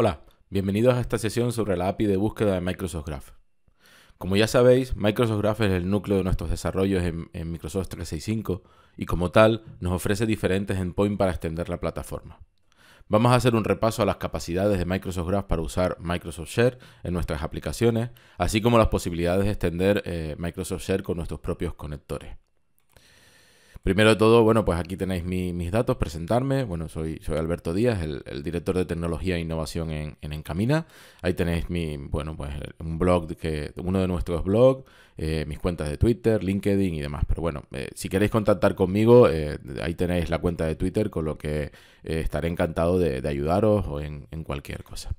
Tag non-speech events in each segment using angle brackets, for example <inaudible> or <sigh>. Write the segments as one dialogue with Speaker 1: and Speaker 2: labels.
Speaker 1: Hola, bienvenidos a esta sesión sobre la API de búsqueda de Microsoft Graph. Como ya sabéis, Microsoft Graph es el núcleo de nuestros desarrollos en, Microsoft 365 y como tal nos ofrece diferentes endpoints para extender la plataforma. Vamos a hacer un repaso a las capacidades de Microsoft Graph para usar Microsoft Share en nuestras aplicaciones, así como las posibilidades de extender eh, Microsoft Share con nuestros propios conectores. Primero de todo, bueno, pues aquí tenéis mis datos, presentarme. Bueno, soy, soy Alberto Díaz, el, director de tecnología e innovación en, Encamina. Ahí tenéis mi, bueno, pues un blog, que, uno de nuestros blogs, eh, mis cuentas de Twitter, LinkedIn y demás. Pero bueno, eh, si queréis contactar conmigo, eh, ahí tenéis la cuenta de Twitter, con lo que estaré encantado de, ayudaros o en cualquier cosa.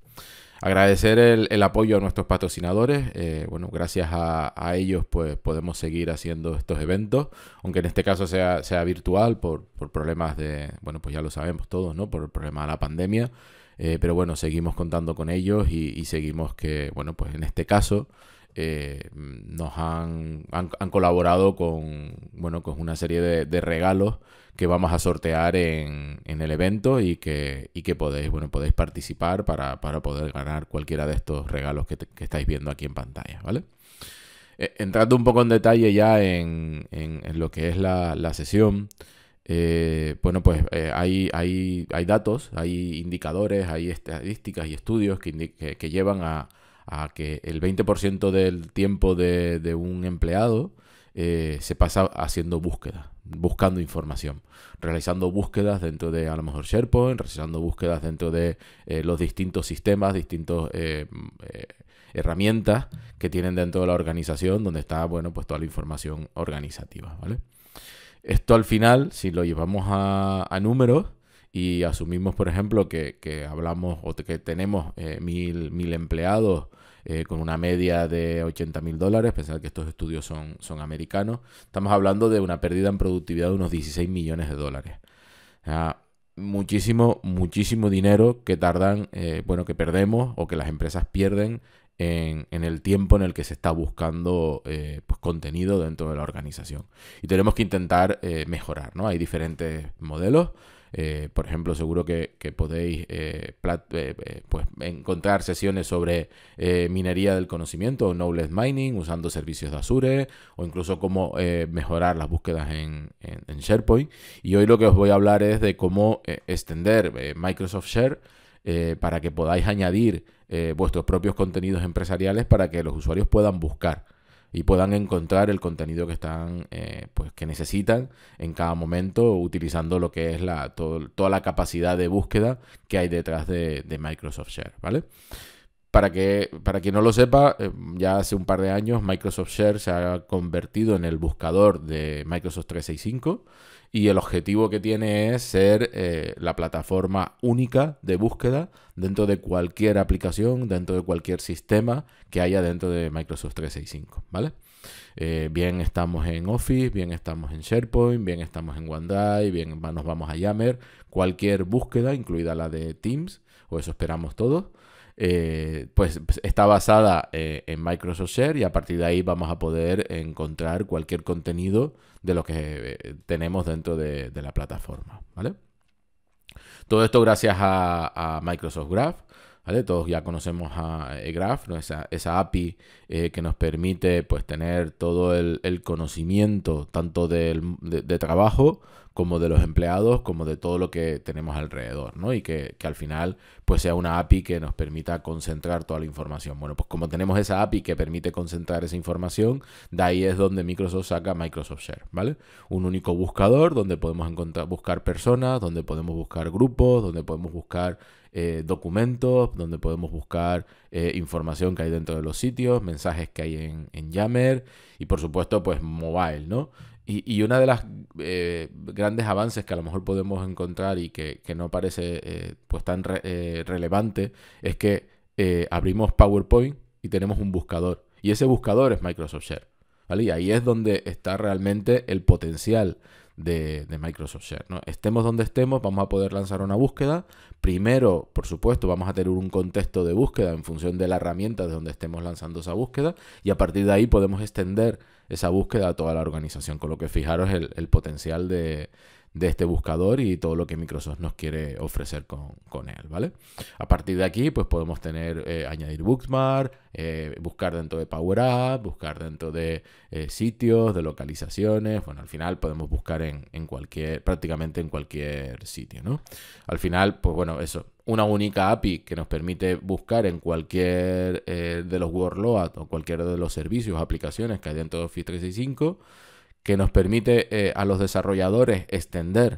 Speaker 1: Agradecer el, el apoyo a nuestros patrocinadores. Eh, bueno, gracias a, ellos pues podemos seguir haciendo estos eventos, aunque en este caso sea, sea virtual por, por problemas de, bueno, pues ya lo sabemos todos, ¿no? Por el problema de la pandemia. Eh, pero bueno, seguimos contando con ellos y, y seguimos que, bueno, pues en este caso eh, nos han, han, colaborado con, bueno, con una serie de, regalos que vamos a sortear en, en el evento y que, y que podéis, bueno, podéis participar para, para, poder ganar cualquiera de estos regalos que, estáis viendo aquí en pantalla, ¿vale? Eh, entrando un poco en detalle ya en, en, lo que es la, sesión, eh, bueno, pues hay, hay, hay, datos, hay indicadores, hay estadísticas y estudios que, que llevan a, a que el 20% del tiempo de, un empleado eh, se pasa haciendo búsqueda, buscando información, realizando búsquedas dentro de a lo mejor SharePoint, realizando búsquedas dentro de eh, los distintos sistemas, distintos eh, herramientas que tienen dentro de la organización, donde está, bueno, pues toda la información organizativa, ¿vale? Esto al final, si lo llevamos a, números y asumimos, por ejemplo, que, que hablamos o que tenemos mil, mil empleados eh, con una media de 80 mil dólares, pensar que estos estudios son, americanos, estamos hablando de una pérdida en productividad de unos 16 millones de dólares. muchísimo, muchísimo dinero que tardan, eh, bueno, que perdemos o que las empresas pierden en, el tiempo en el que se está buscando eh, pues, contenido dentro de la organización. Y tenemos que intentar mejorar, ¿no? Hay diferentes modelos. Eh, por ejemplo, seguro que, podéis eh, eh, pues, encontrar sesiones sobre minería del conocimiento o Knowledge Mining usando servicios de Azure o incluso cómo mejorar las búsquedas en, SharePoint. Y hoy lo que os voy a hablar es de cómo extender Microsoft Share para que podáis añadir vuestros propios contenidos empresariales para que los usuarios puedan buscar y puedan encontrar el contenido que están eh, pues que necesitan en cada momento utilizando lo que es la toda la capacidad de búsqueda que hay detrás de, Microsoft Share vale para que para quien no lo sepa eh, ya hace un par de años Microsoft Share se ha convertido en el buscador de Microsoft 365 y el objetivo que tiene es ser eh, la plataforma única de búsqueda dentro de cualquier aplicación, dentro de cualquier sistema que haya dentro de Microsoft 365, ¿vale? Eh, bien estamos en Office, bien estamos en SharePoint, bien estamos en OneDrive, bien nos vamos a Yammer, cualquier búsqueda, incluida la de Teams, o eso esperamos todos, eh, pues, pues está basada eh, en Microsoft Share y a partir de ahí vamos a poder encontrar cualquier contenido de lo que eh, tenemos dentro de, la plataforma, ¿vale? Todo esto gracias a, Microsoft Graph. ¿Vale? Todos ya conocemos a Graph, ¿no? esa, esa, API que nos permite pues, tener todo el, conocimiento, tanto de, trabajo como de los empleados, como de todo lo que tenemos alrededor, ¿no? Y que, al final pues sea una API que nos permita concentrar toda la información. Bueno, pues como tenemos esa API que permite concentrar esa información, de ahí es donde Microsoft saca Microsoft Share, ¿vale? Un único buscador donde podemos encontrar, buscar personas, donde podemos buscar grupos, donde podemos buscar eh, documentos, donde podemos buscar eh, información que hay dentro de los sitios, mensajes que hay en, en Yammer y por supuesto pues mobile, ¿no? Y, y una de las eh, grandes avances que a lo mejor podemos encontrar y que, no parece eh, pues tan eh, relevante es que abrimos PowerPoint y tenemos un buscador. Y ese buscador es Microsoft Share. Y ahí es donde está realmente el potencial de, Microsoft Share. ¿no? Estemos donde estemos, vamos a poder lanzar una búsqueda. Primero, por supuesto, vamos a tener un contexto de búsqueda en función de la herramienta de donde estemos lanzando esa búsqueda y a partir de ahí podemos extender esa búsqueda a toda la organización, con lo que fijaros el potencial de, de este buscador y todo lo que Microsoft nos quiere ofrecer con, él, ¿vale? A partir de aquí, pues podemos tener, eh, añadir bookmark, eh, buscar dentro de Power App, buscar dentro de eh, sitios, de localizaciones, bueno, al final podemos buscar en, en cualquier, prácticamente en cualquier sitio, ¿no? Al final, pues bueno, eso, una única API que nos permite buscar en cualquier de los workloads o cualquier de los servicios, aplicaciones que hay dentro de Office 365 que nos permite eh, a los desarrolladores extender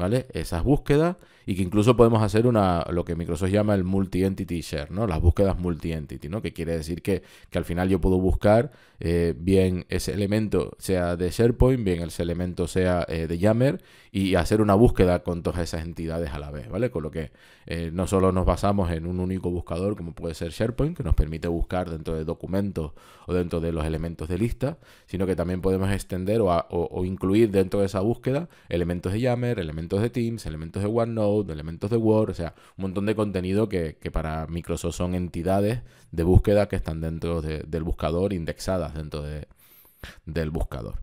Speaker 1: ¿vale? Esas búsquedas y que incluso podemos hacer una, lo que Microsoft llama el multi-entity share, ¿no? Las búsquedas multi-entity, ¿no? Que quiere decir que, al final yo puedo buscar eh, bien ese elemento sea de SharePoint, bien ese elemento sea eh, de Yammer y hacer una búsqueda con todas esas entidades a la vez, ¿vale? Con lo que eh, no solo nos basamos en un único buscador como puede ser SharePoint, que nos permite buscar dentro de documentos o dentro de los elementos de lista, sino que también podemos extender o, o incluir dentro de esa búsqueda elementos de Yammer, elementos elementos de Teams, elementos de OneNote, elementos de Word, o sea, un montón de contenido que, para Microsoft son entidades de búsqueda que están dentro del buscador, indexadas dentro del buscador.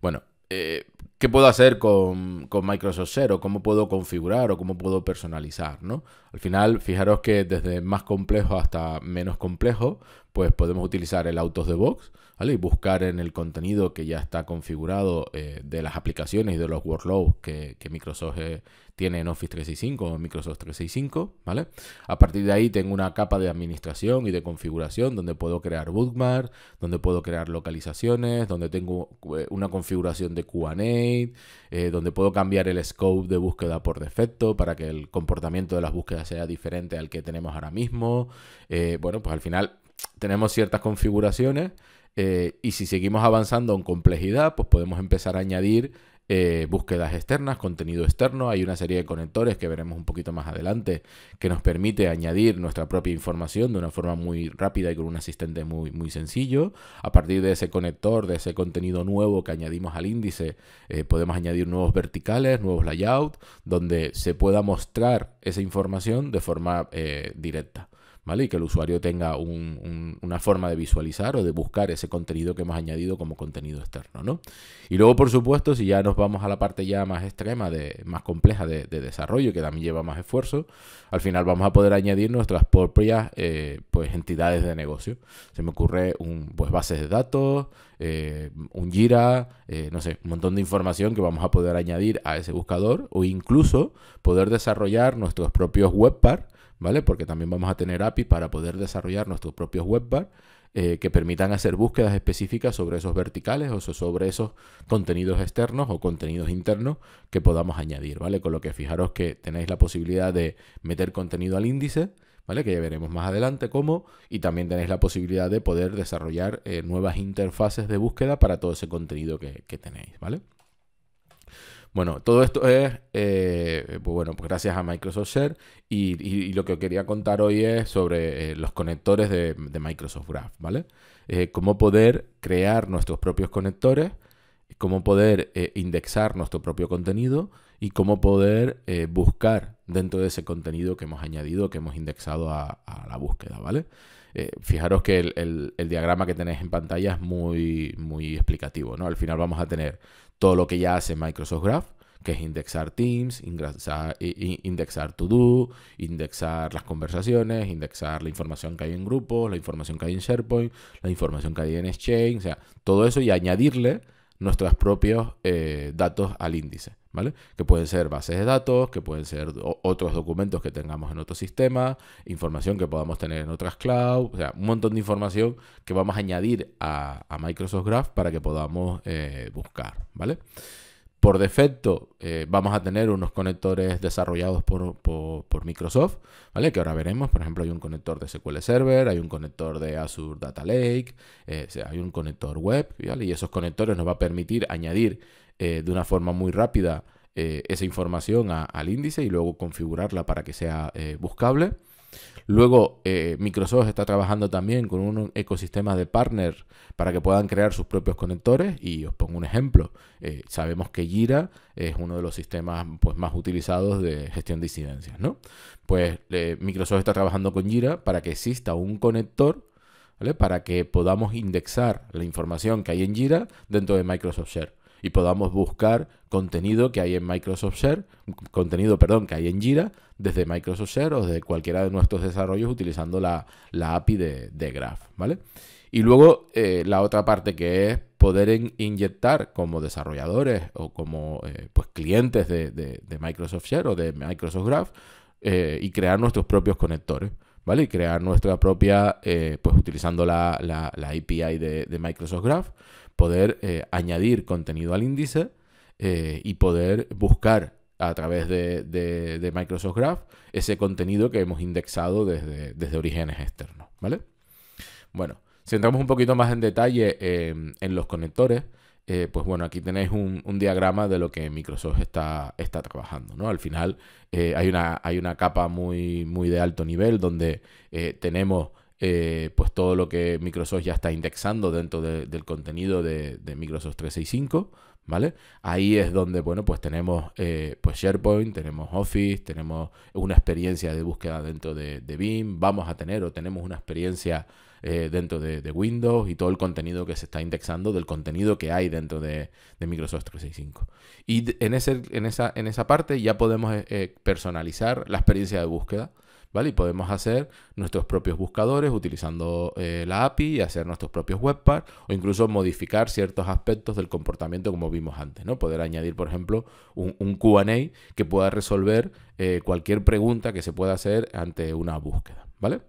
Speaker 1: Bueno, eh, ¿qué puedo hacer con, Microsoft Zero? ¿Cómo puedo configurar o cómo puedo personalizar? Al final, fijaros que desde más complejo hasta menos complejo, pues podemos utilizar el Autos de Box y buscar en el contenido que ya está configurado eh, de las aplicaciones y de los workloads que, Microsoft eh, tiene en Office 365 o Microsoft 365, ¿vale? A partir de ahí tengo una capa de administración y de configuración donde puedo crear bookmarks, donde puedo crear localizaciones, donde tengo eh, una configuración de QA, donde puedo cambiar el scope de búsqueda por defecto para que el comportamiento de las búsquedas sea diferente al que tenemos ahora mismo. bueno, pues al final tenemos ciertas configuraciones eh, y si seguimos avanzando en complejidad, pues podemos empezar a añadir eh, búsquedas externas, contenido externo. Hay una serie de conectores que veremos un poquito más adelante que nos permite añadir nuestra propia información de una forma muy rápida y con un asistente muy, muy sencillo. A partir de ese conector, de ese contenido nuevo que añadimos al índice, eh, podemos añadir nuevos verticales, nuevos layouts, donde se pueda mostrar esa información de forma directa. Y que el usuario tenga una forma de visualizar o de buscar ese contenido que hemos añadido como contenido externo, ¿no? Y luego, por supuesto, si ya nos vamos a la parte ya más extrema, de, más compleja de, desarrollo, que también lleva más esfuerzo, al final vamos a poder añadir nuestras propias eh, pues, entidades de negocio. Se me ocurre un, pues, bases de datos, eh, un Jira, eh, no sé, un montón de información que vamos a poder añadir a ese buscador o incluso poder desarrollar nuestros propios webpar ¿vale? Porque también vamos a tener API para poder desarrollar nuestros propios web eh, que permitan hacer búsquedas específicas sobre esos verticales o sobre esos contenidos externos o contenidos internos que podamos añadir, ¿vale? Con lo que fijaros que tenéis la posibilidad de meter contenido al índice, ¿vale? Que ya veremos más adelante cómo, y también tenéis la posibilidad de poder desarrollar eh, nuevas interfaces de búsqueda para todo ese contenido que, que tenéis, ¿vale? Bueno, todo esto es, eh, pues bueno, pues gracias a Microsoft Share y, lo que quería contar hoy es sobre eh, los conectores de, Microsoft Graph, ¿vale? Eh, cómo poder crear nuestros propios conectores, cómo poder indexar nuestro propio contenido y cómo poder buscar dentro de ese contenido que hemos añadido, que hemos indexado a, la búsqueda, ¿vale? fijaros que el, diagrama que tenéis en pantalla es muy, muy explicativo, ¿no? Al final vamos a tener todo lo que ya hace Microsoft Graph, que es indexar Teams, indexar To Do, indexar las conversaciones, indexar la información que hay en grupos, la información que hay en SharePoint, la información que hay en Exchange, o sea, todo eso y añadirle nuestros propios eh, datos al índice, ¿vale? Que pueden ser bases de datos, que pueden ser otros documentos que tengamos en otro sistema, información que podamos tener en otras cloud, o sea, un montón de información que vamos a añadir a, Microsoft Graph para que podamos eh, buscar, ¿vale? Por defecto, eh, vamos a tener unos conectores desarrollados por, Microsoft, ¿vale? Que ahora veremos. Por ejemplo, hay un conector de SQL Server, hay un conector de Azure Data Lake, eh, hay un conector web, Y esos conectores nos va a permitir añadir eh, de una forma muy rápida esa información al índice y luego configurarla para que sea buscable. Luego, eh, Microsoft está trabajando también con un ecosistema de partner para que puedan crear sus propios conectores. Y os pongo un ejemplo. Eh, sabemos que Jira es uno de los sistemas pues, más utilizados de gestión de incidencias, ¿no? Pues eh, Microsoft está trabajando con Jira para que exista un conector para que podamos indexar la información que hay en Jira dentro de Microsoft Share y podamos buscar contenido que hay en Microsoft Share, contenido, perdón, que hay en Jira desde Microsoft Share o de cualquiera de nuestros desarrollos utilizando la, API de, de, Graph, ¿vale? Y luego eh, la otra parte que es poder inyectar como desarrolladores o como eh, pues clientes de, Microsoft Share o de Microsoft Graph eh, y crear nuestros propios conectores. ¿vale? Y crear nuestra propia, pues utilizando la, API de, de, Microsoft Graph, poder eh, añadir contenido al índice eh, y poder buscar a través de, Microsoft Graph ese contenido que hemos indexado desde, desde orígenes externos, ¿vale? Bueno, si entramos un poquito más en detalle em, en los conectores, eh, pues bueno, aquí tenéis un, diagrama de lo que Microsoft está, está trabajando, ¿no? Al final hay, una, hay una capa muy, muy de alto nivel donde tenemos eh, pues todo lo que Microsoft ya está indexando dentro del contenido de, Microsoft 365, ¿vale? Ahí es donde, bueno, pues tenemos eh, pues SharePoint, tenemos Office, tenemos una experiencia de búsqueda dentro de, de BIM, vamos a tener o tenemos una experiencia eh, dentro de, Windows y todo el contenido que se está indexando del contenido que hay dentro de, Microsoft 365. Y en, ese, en, esa, en esa parte ya podemos personalizar la experiencia de búsqueda. Y podemos hacer nuestros propios buscadores utilizando eh, la API y hacer nuestros propios webpacks o incluso modificar ciertos aspectos del comportamiento como vimos antes, ¿no? Poder añadir, por ejemplo, un, Q&A que pueda resolver eh, cualquier pregunta que se pueda hacer ante una búsqueda, ¿vale?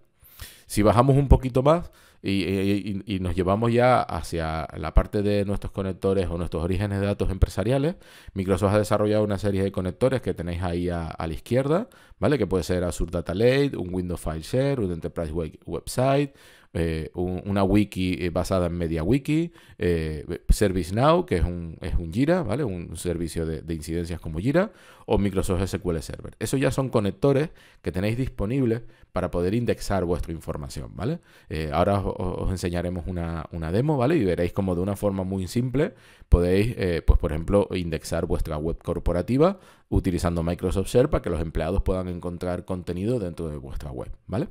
Speaker 1: Si bajamos un poquito más, y, nos llevamos ya hacia la parte de nuestros conectores o nuestros orígenes de datos empresariales. Microsoft ha desarrollado una serie de conectores que tenéis ahí a, la izquierda, ¿vale? Que puede ser Azure Data Lake, un Windows File Share, un Enterprise Website, eh, una wiki eh, basada en MediaWiki, eh, ServiceNow, que es un, es Jira, ¿vale? Un servicio de, incidencias como Jira, o Microsoft SQL Server. Esos ya son conectores que tenéis disponibles para poder indexar vuestra información, ¿vale? Eh, ahora os, enseñaremos una, una, demo, ¿vale? Y veréis cómo de una forma muy simple podéis, pues por ejemplo, indexar vuestra web corporativa utilizando Microsoft Server para que los empleados puedan encontrar contenido dentro de vuestra web, ¿vale?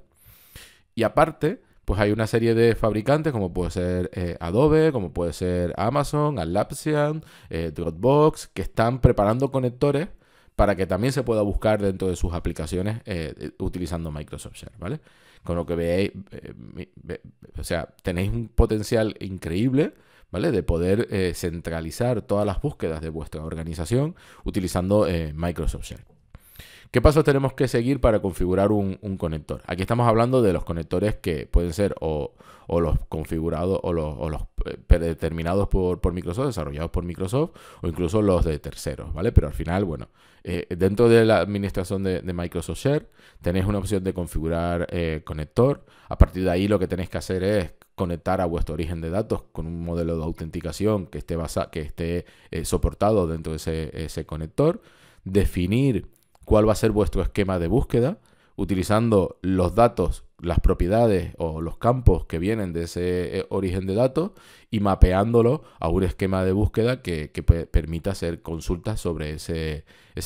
Speaker 1: Y aparte, pues hay una serie de fabricantes como puede ser eh, Adobe, como puede ser Amazon, Atlassian, eh, Dropbox, que están preparando conectores para que también se pueda buscar dentro de sus aplicaciones eh, utilizando Microsoft Share, ¿vale? Con lo que veis, o sea, tenéis un potencial increíble, ¿vale? De poder centralizar todas las búsquedas de vuestra organización utilizando Microsoft Share. ¿Qué pasos tenemos que seguir para configurar un, conector? Aquí estamos hablando de los conectores que pueden ser o, los configurados o los, eh, predeterminados por, Microsoft, desarrollados por Microsoft, o incluso los de terceros, ¿vale? Pero al final, bueno, eh, dentro de la administración de, Microsoft Share tenéis una opción de configurar eh, conector. A partir de ahí lo que tenéis que hacer es conectar a vuestro origen de datos con un modelo de autenticación que esté, basa, que esté soportado dentro de ese conector, definir cuál va a ser vuestro esquema de búsqueda utilizando los datos, las propiedades o los campos que vienen de ese eh, origen de datos y mapeándolo a un esquema de búsqueda que, permita hacer consultas sobre ese,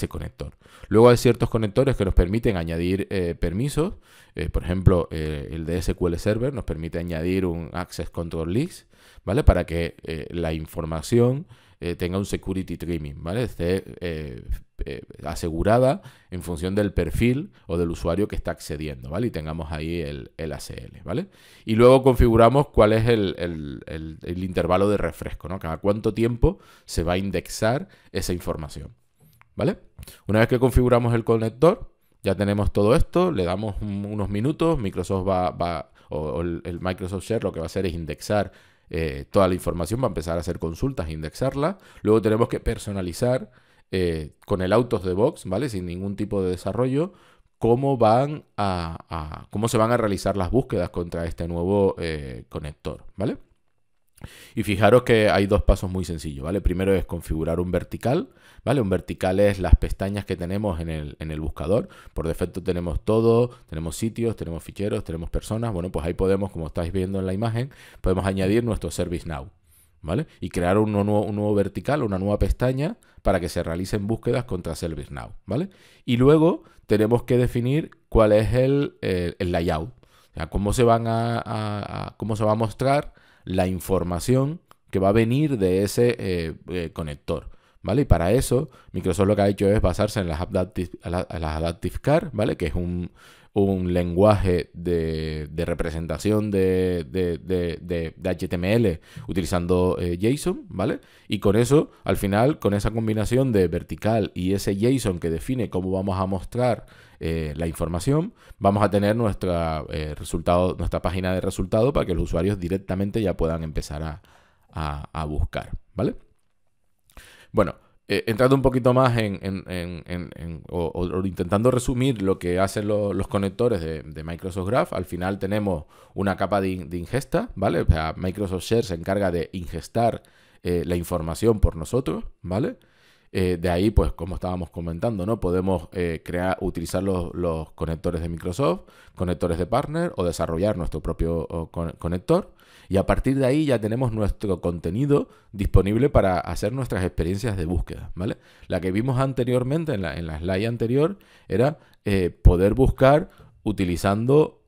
Speaker 1: conector. Luego hay ciertos conectores que nos permiten añadir eh, permisos, eh, por ejemplo el de SQL Server nos permite añadir un Access Control List, ¿vale? Para que la información eh, tenga un security trimming, ¿vale? Esté eh, eh, asegurada en función del perfil o del usuario que está accediendo, ¿vale? Y tengamos ahí el, ACL, ¿vale? Y luego configuramos cuál es el, intervalo de refresco, ¿no? Cada cuánto tiempo se va a indexar esa información, ¿vale? Una vez que configuramos el conector, ya tenemos todo esto, le damos unos minutos, Microsoft va, el Microsoft Share lo que va a hacer es indexar eh, toda la información va a empezar a hacer consultas, indexarla. Luego tenemos que personalizar eh, con el autos de box, ¿vale? Sin ningún tipo de desarrollo, cómo van a, cómo se van a realizar las búsquedas contra este nuevo eh, conector, ¿vale? Y fijaros que hay dos pasos muy sencillos, ¿vale? Primero es configurar un vertical, ¿vale? Un vertical es las pestañas que tenemos en el, buscador. Por defecto tenemos todo, tenemos sitios, tenemos ficheros, tenemos personas. Bueno, pues ahí podemos, como estáis viendo en la imagen, podemos añadir nuestro Service Now, ¿vale? Y crear un nuevo, vertical, una nueva pestaña para que se realicen búsquedas contra Service Now, ¿vale? Y luego tenemos que definir cuál es el, eh, el, layout, cómo se, van a, cómo se va a mostrar la información que va a venir de ese eh, eh, conector. ¿Vale? Y para eso, Microsoft lo que ha hecho es basarse en las Adaptive, las ¿vale? Que es un, lenguaje de, representación de, HTML utilizando eh, JSON, ¿vale? Y con eso, al final, con esa combinación de vertical y ese JSON que define cómo vamos a mostrar eh, la información, vamos a tener nuestra, eh, resultado, nuestra página de resultado para que los usuarios directamente ya puedan empezar a, buscar, ¿vale? Bueno, eh, entrando un poquito más en, o, intentando resumir lo que hacen los conectores de, Microsoft Graph, al final tenemos una capa de, ingesta, ¿vale? Microsoft Share se encarga de ingestar la información por nosotros, ¿vale? Eh, de ahí, pues como estábamos comentando, ¿no? Podemos eh, crear, utilizar los, conectores de Microsoft, conectores de partner o desarrollar nuestro propio conector. Y a partir de ahí ya tenemos nuestro contenido disponible para hacer nuestras experiencias de búsqueda, ¿vale? La que vimos anteriormente, en la, slide anterior, era eh, poder buscar utilizando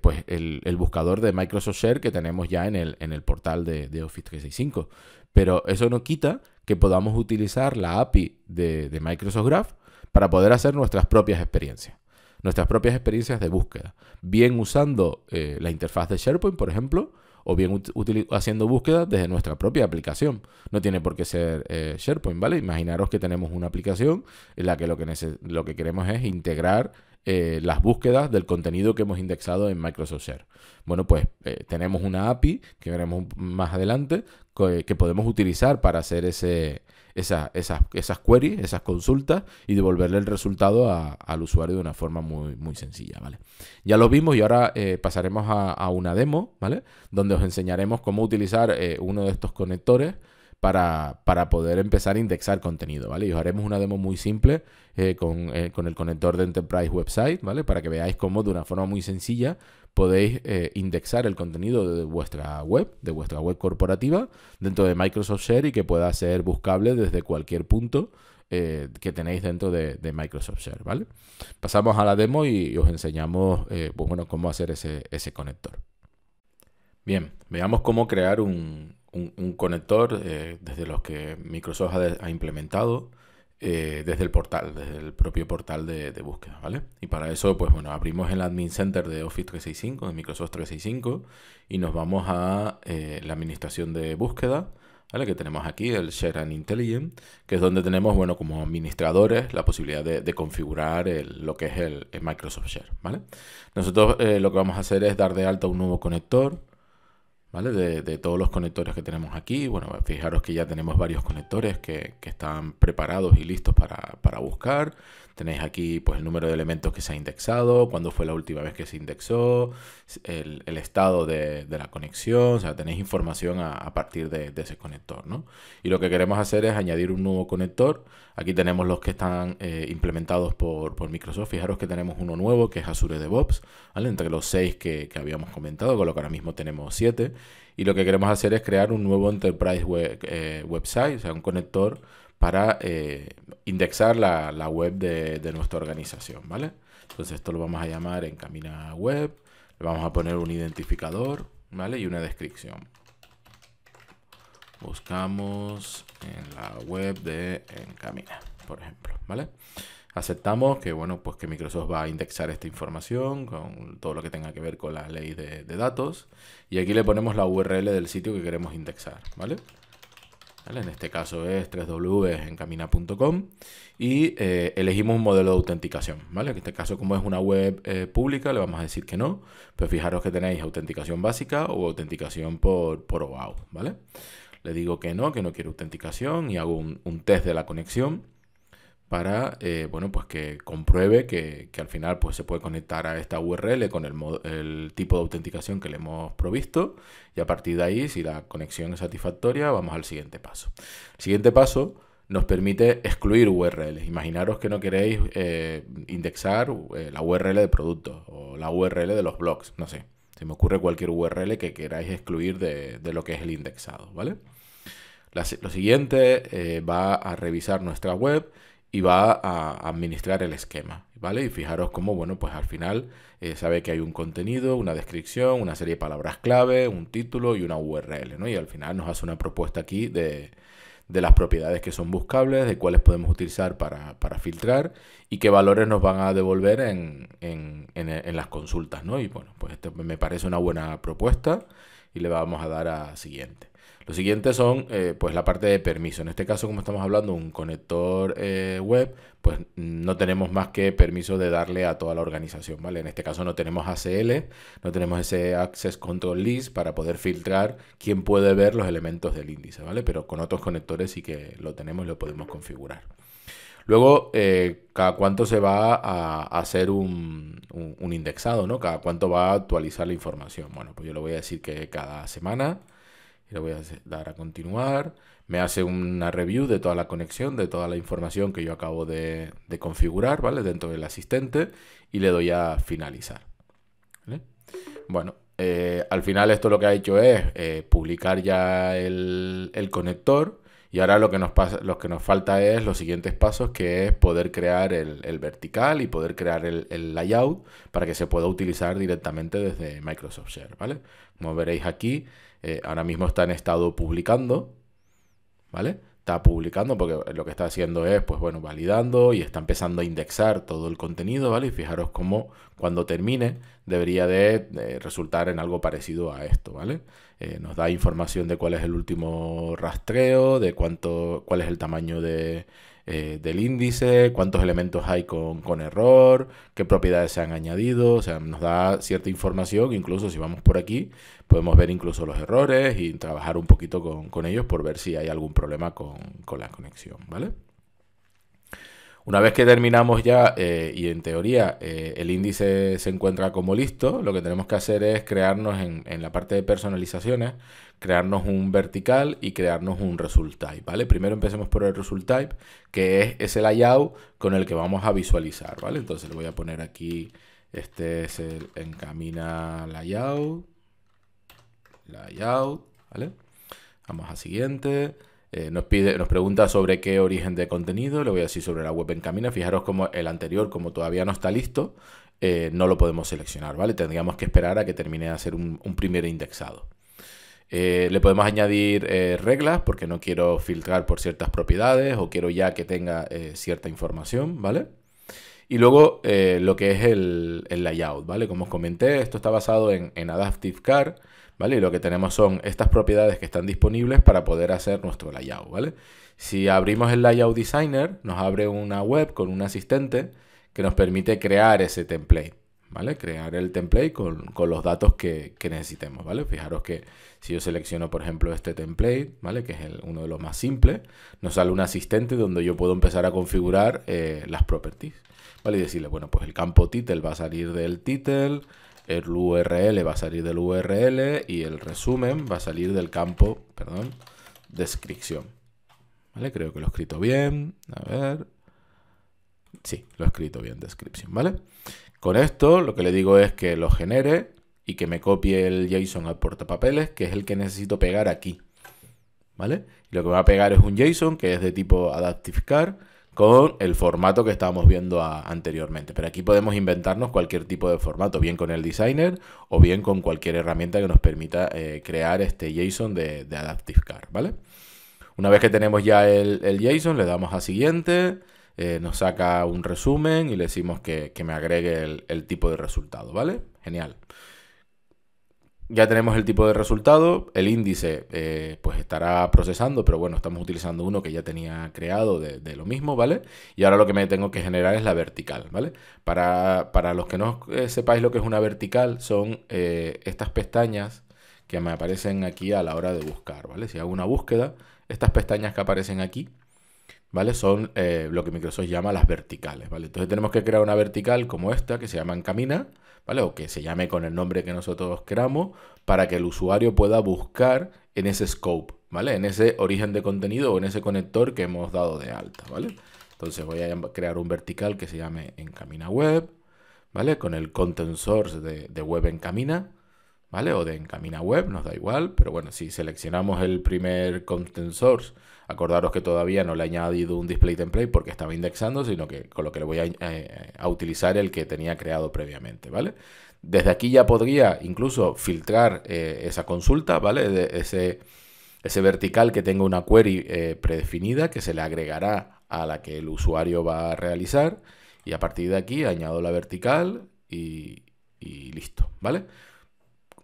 Speaker 1: pues el, buscador de Microsoft Share que tenemos ya en el, en el portal de, de, Office 365. Pero eso no quita que podamos utilizar la API de, Microsoft Graph para poder hacer nuestras propias experiencias, nuestras propias experiencias de búsqueda, bien usando eh, la interfaz de SharePoint, por ejemplo, o bien haciendo búsqueda desde nuestra propia aplicación. No tiene por qué ser eh, SharePoint, ¿vale? Imaginaros que tenemos una aplicación en la que lo que, lo que queremos es integrar eh, las búsquedas del contenido que hemos indexado en Microsoft Share. Bueno, pues eh, tenemos una API que veremos más adelante eh, que, podemos utilizar para hacer ese, esas, esas, queries, esas consultas y devolverle el resultado al usuario de una forma muy, sencilla, ¿vale? Ya lo vimos y ahora pasaremos a, una demo, ¿vale? Donde os enseñaremos cómo utilizar uno de estos conectores para, para, poder empezar a indexar contenido, ¿vale? Y os haremos una demo muy simple eh, eh, con, el conector de Enterprise Website, ¿vale? Para que veáis cómo de una forma muy sencilla podéis eh, indexar el contenido de vuestra web, de vuestra web corporativa, dentro de Microsoft Share y que pueda ser buscable desde cualquier punto que tenéis dentro de, Microsoft Share, ¿vale? Pasamos a la demo y, os enseñamos, pues bueno, cómo hacer ese conector. Bien, veamos cómo crear un, un, conector eh, desde los que Microsoft ha, implementado eh, desde el portal, desde el propio portal de, búsqueda, ¿vale? Y para eso, pues bueno, abrimos el Admin Center de Office 365, de Microsoft 365, y nos vamos a eh, la administración de búsqueda, ¿vale? que tenemos aquí, el Share and Intelligent, que es donde tenemos, bueno, como administradores, la posibilidad de, configurar lo que es el, Microsoft Share. ¿vale? Nosotros lo que vamos a hacer es dar de alta un nuevo conector, ¿vale? De, de, todos los conectores que tenemos aquí. Bueno, fijaros que ya tenemos varios conectores que, están preparados y listos para, para buscar. Tenéis aquí pues, el número de elementos que se ha indexado, cuándo fue la última vez que se indexó, el, estado de, la conexión, o sea, tenéis información a, partir de, ese conector, ¿no? Y lo que queremos hacer es añadir un nuevo conector. Aquí tenemos los que están eh, implementados por, Microsoft. Fijaros que tenemos uno nuevo que es Azure DevOps, Entre los seis que, habíamos comentado, con lo que ahora mismo tenemos siete. Y lo que queremos hacer es crear un nuevo Enterprise eh, Website, o sea, un conector para eh, indexar la, web de, nuestra organización, ¿vale? Entonces esto lo vamos a llamar encamina web, le vamos a poner un identificador, ¿vale? Y una descripción. Buscamos en la web de encamina, por ejemplo, ¿vale? Aceptamos que, bueno, pues que Microsoft va a indexar esta información con todo lo que tenga que ver con la ley de, datos. Y aquí le ponemos la URL del sitio que queremos indexar, ¿vale? vale en este caso es www.encamina.com y eh, elegimos un modelo de autenticación, ¿vale? En este caso, como es una web eh, pública, le vamos a decir que no, pero fijaros que tenéis autenticación básica o autenticación por, por OAuth, ¿vale? Le digo que no, que no quiero autenticación y hago un test de la conexión para eh, bueno, pues que compruebe que, al final pues, se puede conectar a esta URL con el, tipo de autenticación que le hemos provisto y a partir de ahí, si la conexión es satisfactoria, vamos al siguiente paso. El siguiente paso nos permite excluir URLs. Imaginaros que no queréis eh, indexar eh, la URL de productos o la URL de los blogs, no sé. Se me ocurre cualquier URL que queráis excluir de, lo que es el indexado, ¿vale? lo siguiente va a revisar nuestra web y va a administrar el esquema, ¿vale? Y fijaros cómo, bueno, pues al final eh, sabe que hay un contenido, una descripción, una serie de palabras clave, un título y una URL, ¿no? Y al final nos hace una propuesta aquí de, las propiedades que son buscables, de cuáles podemos utilizar para, filtrar y qué valores nos van a devolver en, las consultas, ¿no? Y bueno, pues esto me parece una buena propuesta y le vamos a dar a siguiente lo siguientes son eh, pues la parte de permiso. En este caso, como estamos hablando, de un conector eh, web, pues no tenemos más que permiso de darle a toda la organización, ¿vale? En este caso no tenemos ACL, no tenemos ese Access Control List para poder filtrar quién puede ver los elementos del índice, ¿vale? Pero con otros conectores sí que lo tenemos y lo podemos configurar. Luego, eh, cada cuánto se va a, hacer un, indexado, ¿no? Cada cuánto va a actualizar la información. Bueno, pues yo le voy a decir que cada semana le voy a dar a continuar. Me hace una review de toda la conexión, de toda la información que yo acabo de, configurar, ¿vale? Dentro del asistente y le doy a finalizar. Bueno, eh, al final esto lo que ha hecho es eh, publicar ya el, conector y ahora lo que, nos pasa, lo que nos falta es los siguientes pasos que es poder crear el, vertical y poder crear el, layout para que se pueda utilizar directamente desde Microsoft Share, ¿vale? Como veréis aquí, eh, ahora mismo está en estado publicando, ¿vale? Está publicando porque lo que está haciendo es, pues bueno, validando y está empezando a indexar todo el contenido, ¿vale? Y fijaros cómo cuando termine debería de, eh, resultar en algo parecido a esto, ¿vale? Eh, nos da información de cuál es el último rastreo, de cuánto, cuál es el tamaño de, eh, del índice, cuántos elementos hay con, error, qué propiedades se han añadido, o sea, nos da cierta información, incluso si vamos por aquí, podemos ver incluso los errores y trabajar un poquito con, ellos por ver si hay algún problema con, la conexión, ¿vale? Una vez que terminamos ya eh, y en teoría eh, el índice se encuentra como listo, lo que tenemos que hacer es crearnos en, en la parte de personalizaciones, crearnos un vertical y crearnos un result type, ¿vale? Primero empecemos por el result type, que es ese layout con el que vamos a visualizar, ¿vale? Entonces le voy a poner aquí, este es el encamina layout, layout, ¿vale? Vamos a siguiente. Eh, nos, pide, nos pregunta sobre qué origen de contenido, le voy a decir sobre la web encamina. Fijaros como el anterior, como todavía no está listo, eh, no lo podemos seleccionar, ¿vale? Tendríamos que esperar a que termine de hacer un primer indexado. Eh, le podemos añadir eh, reglas porque no quiero filtrar por ciertas propiedades o quiero ya que tenga eh, cierta información, ¿vale? Y luego lo que es el, layout, ¿vale? Como os comenté, esto está basado en, en Adaptive Car, ¿vale? Y lo que tenemos son estas propiedades que están disponibles para poder hacer nuestro layout, ¿vale? Si abrimos el Layout Designer, nos abre una web con un asistente que nos permite crear ese template. Crear el template con, los datos que, necesitemos, ¿vale? Fijaros que si yo selecciono, por ejemplo, este template, ¿vale? Que es uno de los más simples, nos sale un asistente donde yo puedo empezar a configurar eh, las properties, ¿vale? Y decirle, bueno, pues el campo title va a salir del title, el URL va a salir del URL y el resumen va a salir del campo, perdón, descripción. ¿Vale? Creo que lo he escrito bien. A ver. Sí, lo he escrito bien, descripción, ¿vale? Con esto lo que le digo es que lo genere y que me copie el JSON al portapapeles, que es el que necesito pegar aquí. ¿Vale? Y lo que va a pegar es un JSON que es de tipo adaptificar con el formato que estábamos viendo anteriormente. Pero aquí podemos inventarnos cualquier tipo de formato, bien con el designer o bien con cualquier herramienta que nos permita eh, crear este JSON de, de ¿vale? Una vez que tenemos ya el, el JSON, le damos a siguiente eh, nos saca un resumen y le decimos que, me agregue el, tipo de resultado, ¿vale? Genial. Ya tenemos el tipo de resultado, el índice eh, pues estará procesando, pero bueno, estamos utilizando uno que ya tenía creado de, lo mismo, ¿vale? Y ahora lo que me tengo que generar es la vertical, ¿vale? Para, los que no eh, sepáis lo que es una vertical, son estas pestañas que me aparecen aquí a la hora de buscar, ¿vale? Si hago una búsqueda, estas pestañas que aparecen aquí, ¿vale? Son eh, lo que Microsoft llama las verticales, ¿vale? Entonces tenemos que crear una vertical como esta, que se llama Encamina, ¿vale? O que se llame con el nombre que nosotros queramos, para que el usuario pueda buscar en ese scope, ¿vale? En ese origen de contenido o en ese conector que hemos dado de alta, ¿vale? Entonces voy a em, crear un vertical que se llame Encamina Web, ¿vale? Con el content source de, de web Encamina, ¿vale? O de encamina web, nos da igual, pero bueno, si seleccionamos el primer content source, acordaros que todavía no le he añadido un display template porque estaba indexando, sino que con lo que le voy a, eh, utilizar el que tenía creado previamente, ¿vale? Desde aquí ya podría incluso filtrar eh, esa consulta, ¿vale? ese, vertical que tenga una query eh, predefinida que se le agregará a la que el usuario va a realizar y a partir de aquí añado la vertical y, y listo, ¿vale?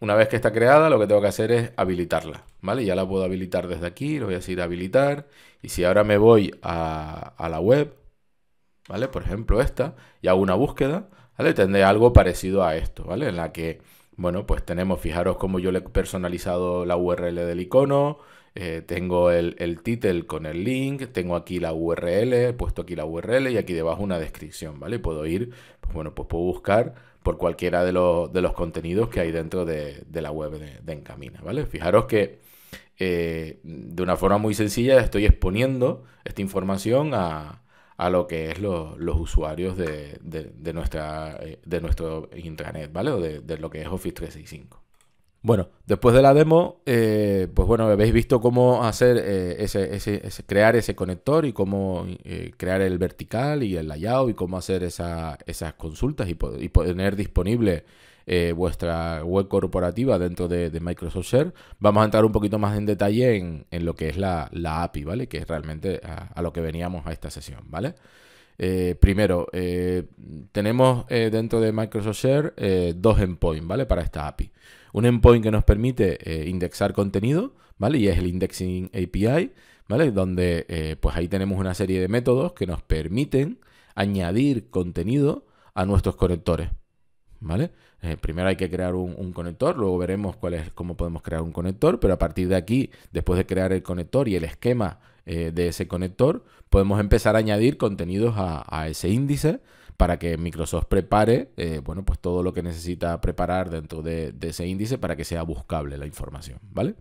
Speaker 1: Una vez que está creada, lo que tengo que hacer es habilitarla, ¿vale? Ya la puedo habilitar desde aquí, lo voy a decir habilitar. Y si ahora me voy a, la web, ¿vale? Por ejemplo esta, y hago una búsqueda, ¿vale? Tendré algo parecido a esto, ¿vale? En la que, bueno, pues tenemos, fijaros cómo yo le he personalizado la URL del icono, eh, tengo el, título con el link, tengo aquí la URL, he puesto aquí la URL y aquí debajo una descripción, ¿vale? Puedo ir, pues bueno, pues puedo buscar por cualquiera de los, de los contenidos que hay dentro de, la web de, Encamina, ¿vale? Fijaros que eh, de una forma muy sencilla estoy exponiendo esta información a, a lo que es los usuarios de, de, nuestra, eh, de nuestro intranet, ¿vale? O de, de lo que es Office 365. Bueno, después de la demo, eh, pues bueno, habéis visto cómo hacer eh, ese, ese, crear ese conector y cómo eh, crear el vertical y el layout y cómo hacer esas consultas y, y poner disponible vuestra web corporativa dentro de, Microsoft Share. Vamos a entrar un poquito más en detalle en, lo que es la, API, ¿vale? Que es realmente a, lo que veníamos a esta sesión, ¿vale? primero, tenemos dentro de Microsoft Share dos endpoints, ¿vale? Para esta API un endpoint que nos permite eh, indexar contenido, ¿vale? Y es el Indexing API, ¿vale? Donde eh, pues ahí tenemos una serie de métodos que nos permiten añadir contenido a nuestros conectores, ¿vale? Eh, primero hay que crear un, conector, luego veremos cuál es, cómo podemos crear un conector, pero a partir de aquí, después de crear el conector y el esquema de ese conector, podemos empezar a añadir contenidos a, a ese índice para que Microsoft prepare eh, bueno, pues todo lo que necesita preparar dentro de, ese índice para que sea buscable la información, ¿vale?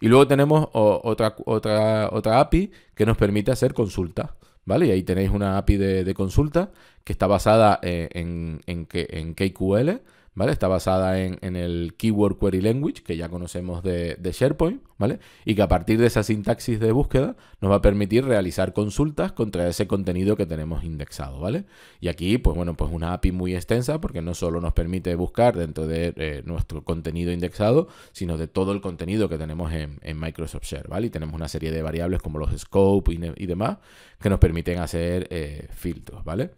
Speaker 1: Y luego tenemos otra, otra, otra API que nos permite hacer consultas. ¿Vale? Y ahí tenéis una API de, consulta que está basada eh, en, en, en KQL Está basada en, el Keyword Query Language, que ya conocemos de, SharePoint, ¿vale? Y que a partir de esa sintaxis de búsqueda nos va a permitir realizar consultas contra ese contenido que tenemos indexado, ¿vale? Y aquí, pues bueno, pues una API muy extensa, porque no solo nos permite buscar dentro de eh, nuestro contenido indexado, sino de todo el contenido que tenemos en, Microsoft Share, ¿vale? Y tenemos una serie de variables como los scope y, demás que nos permiten hacer eh, filtros, ¿vale?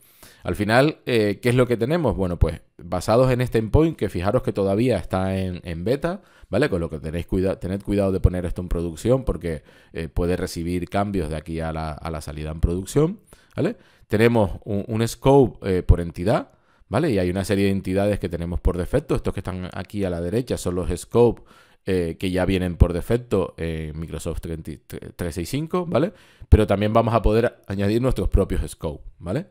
Speaker 1: Al final, eh, ¿qué es lo que tenemos? Bueno, pues basados en este endpoint, que fijaros que todavía está en, beta, ¿vale? Con lo que tenéis cuidado, tened cuidado de poner esto en producción porque eh, puede recibir cambios de aquí a la, salida en producción, ¿vale? Tenemos un, scope eh, por entidad, ¿vale? Y hay una serie de entidades que tenemos por defecto. Estos que están aquí a la derecha son los scope que ya vienen por defecto en Microsoft 365, ¿vale? Pero también vamos a poder añadir nuestros propios scope, ¿vale?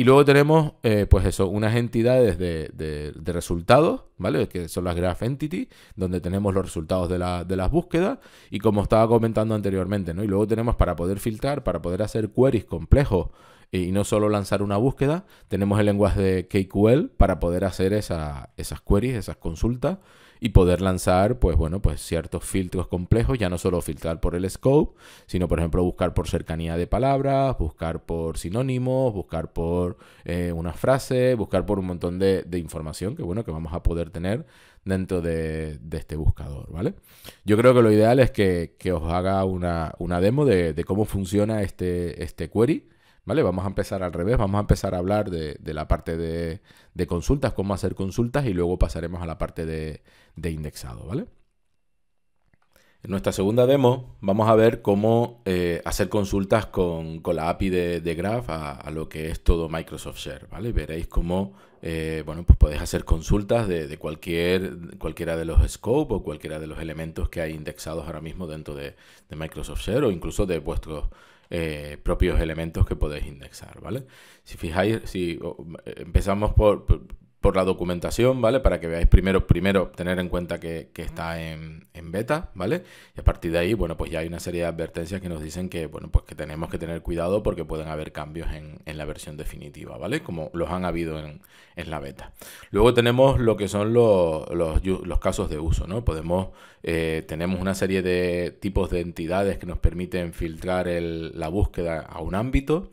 Speaker 1: Y luego tenemos, eh, pues eso, unas entidades de, resultados, ¿vale? Que son las graph entity, donde tenemos los resultados de, las búsquedas y como estaba comentando anteriormente, ¿no? Y luego tenemos para poder filtrar, para poder hacer queries complejos y no solo lanzar una búsqueda, tenemos el lenguaje de KQL para poder hacer esas queries, esas consultas y poder lanzar, pues bueno, pues ciertos filtros complejos, ya no solo filtrar por el scope, sino por ejemplo buscar por cercanía de palabras, buscar por sinónimos, buscar por eh, una frase, buscar por un montón de, información que bueno, que vamos a poder tener dentro de, este buscador, ¿vale? Yo creo que lo ideal es que, que os haga una, una demo de, de, cómo funciona este, este query ¿Vale? Vamos a empezar al revés, vamos a empezar a hablar de, la parte de, consultas, cómo hacer consultas y luego pasaremos a la parte de, indexado, ¿vale? En nuestra segunda demo vamos a ver cómo eh, hacer consultas con, la API de, de Graph a, lo que es todo Microsoft Share, ¿vale? Veréis cómo, eh, bueno, pues podéis hacer consultas de, cualquier, cualquiera de los scopes o cualquiera de los elementos que hay indexados ahora mismo dentro de Microsoft Share o incluso de vuestros eh, propios elementos que podéis indexar, ¿vale? Si fijáis, si eh, empezamos por por la documentación, ¿vale? Para que veáis primero, primero tener en cuenta que, está en, beta, ¿vale? Y a partir de ahí, bueno, pues ya hay una serie de advertencias que nos dicen que, bueno, pues que tenemos que tener cuidado porque pueden haber cambios en, en la versión definitiva, ¿vale? Como los han habido en, la beta. Luego tenemos lo que son los, los, casos de uso, ¿no? Podemos, eh, tenemos una serie de tipos de entidades que nos permiten filtrar la búsqueda a un ámbito.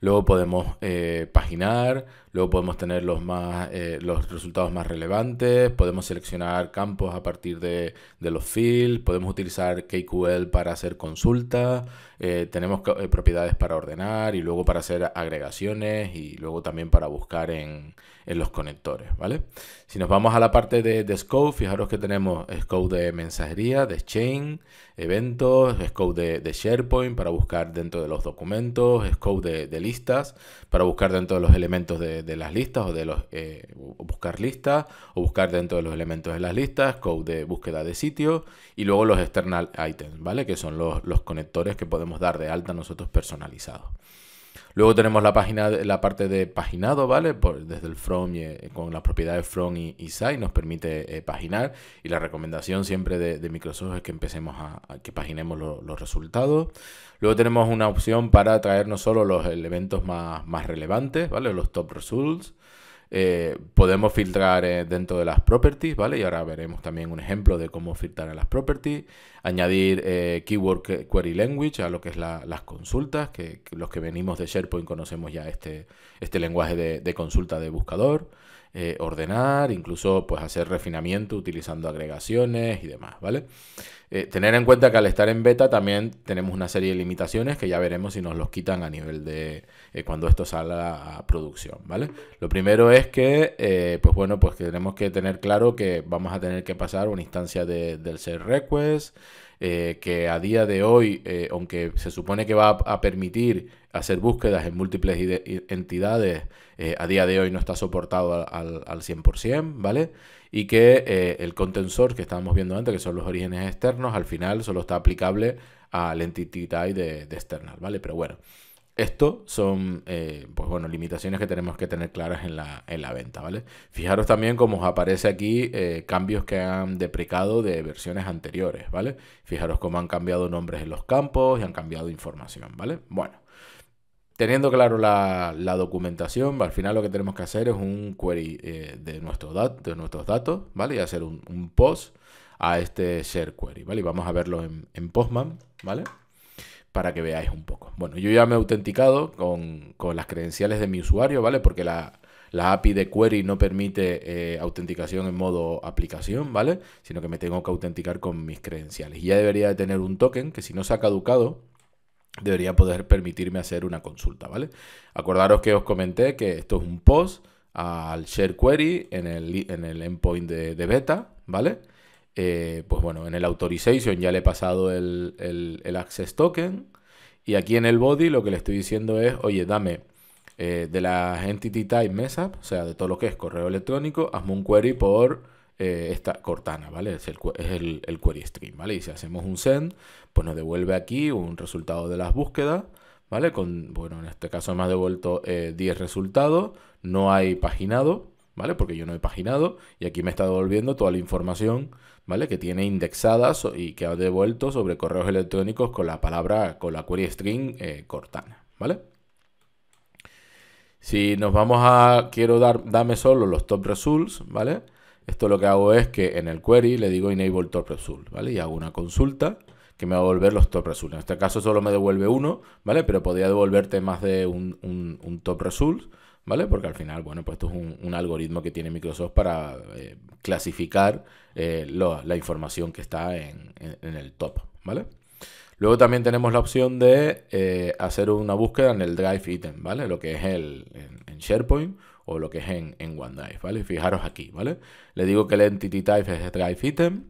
Speaker 1: Luego podemos eh, paginar, Luego podemos tener los, más, eh, los resultados más relevantes, podemos seleccionar campos a partir de, los fields, podemos utilizar KQL para hacer consultas, eh, tenemos eh, propiedades para ordenar y luego para hacer agregaciones y luego también para buscar en, los conectores, ¿vale? Si nos vamos a la parte de, de, scope, fijaros que tenemos scope de mensajería, de chain, eventos, scope de, SharePoint para buscar dentro de los documentos, scope de listas para buscar dentro de los elementos de de, las listas o de los eh, buscar listas o buscar dentro de los elementos de las listas, code de búsqueda de sitio y luego los external items, ¿vale? Que son los, los conectores que podemos dar de alta nosotros personalizados. Luego tenemos la página, la parte de paginado, ¿vale? desde el from, y, eh, con las propiedades from y, y nos permite eh, paginar. Y la recomendación siempre de, Microsoft es que empecemos a, que paginemos los resultados. Luego tenemos una opción para traernos solo los elementos más, más relevantes, ¿vale? Los top results. Eh, podemos filtrar eh, dentro de las properties, ¿vale? Y ahora veremos también un ejemplo de cómo filtrar en las properties. Añadir eh, keyword query language a lo que es las consultas, que, los que venimos de SharePoint conocemos ya este, este lenguaje de consulta de buscador. Eh, ordenar, incluso pues hacer refinamiento utilizando agregaciones y demás, ¿vale? Eh, tener en cuenta que al estar en beta también tenemos una serie de limitaciones que ya veremos si nos los quitan a nivel de eh, cuando esto salga a producción, ¿vale? Lo primero es que, pues bueno, pues que tenemos que tener claro que vamos a tener que pasar una instancia del ser request, que a día de hoy, aunque se supone que va a permitir hacer búsquedas en múltiples entidades, eh, a día de hoy no está soportado al, al, 100%, ¿vale? Y que eh, el content que estábamos viendo antes, que son los orígenes externos, al final solo está aplicable al entity type de, de external, ¿vale? Pero bueno, esto son, eh, pues bueno, limitaciones que tenemos que tener claras en la, en la venta, ¿vale? Fijaros también cómo os aparece aquí cambios que han deprecado de versiones anteriores, ¿vale? Fijaros cómo han cambiado nombres en los campos y han cambiado información, ¿vale? Bueno teniendo claro la, documentación, al final lo que tenemos que hacer es un query eh, de, nuestro nuestros datos, ¿vale? Y hacer un, post a este share query, ¿vale? Y vamos a verlo en, Postman, ¿vale? Para que veáis un poco. Bueno, yo ya me he autenticado con, las credenciales de mi usuario, ¿vale? Porque la, API de query no permite eh, autenticación en modo aplicación, ¿vale? Sino que me tengo que autenticar con mis credenciales. ya debería de tener un token que si no se ha caducado, debería poder permitirme hacer una consulta, ¿vale? Acordaros que os comenté que esto es un post al share query en el, en el endpoint de, beta, ¿vale? Eh, pues bueno, en el authorization ya le he pasado el, access token y aquí en el body lo que le estoy diciendo es, oye, dame eh, de la entity type mesa, o sea, de todo lo que es correo electrónico, hazme un query por eh, esta Cortana, ¿vale? Es, el, el, query string, ¿vale? Y si hacemos un send, pues nos devuelve aquí un resultado de las búsquedas, ¿vale? Con, bueno, en este caso me ha devuelto 10 eh, resultados, no hay paginado, ¿vale? Porque yo no he paginado y aquí me está devolviendo toda la información, ¿vale? Que tiene indexadas y que ha devuelto sobre correos electrónicos con la palabra, con la query string eh, Cortana, ¿vale? Si nos vamos a, quiero dar, dame solo los top results, ¿vale? Esto lo que hago es que en el query le digo enable top result, ¿vale? Y hago una consulta que me va a devolver los top results. En este caso solo me devuelve uno, ¿vale? Pero podría devolverte más de un, top result, ¿vale? Porque al final, bueno, pues esto es un, algoritmo que tiene Microsoft para eh, clasificar eh, la información que está en, el top, ¿vale? Luego también tenemos la opción de eh, hacer una búsqueda en el drive item, ¿vale? Lo que es el en SharePoint o lo que es en, en OneDrive, ¿vale? Fijaros aquí, ¿vale? Le digo que el entity type es drive item,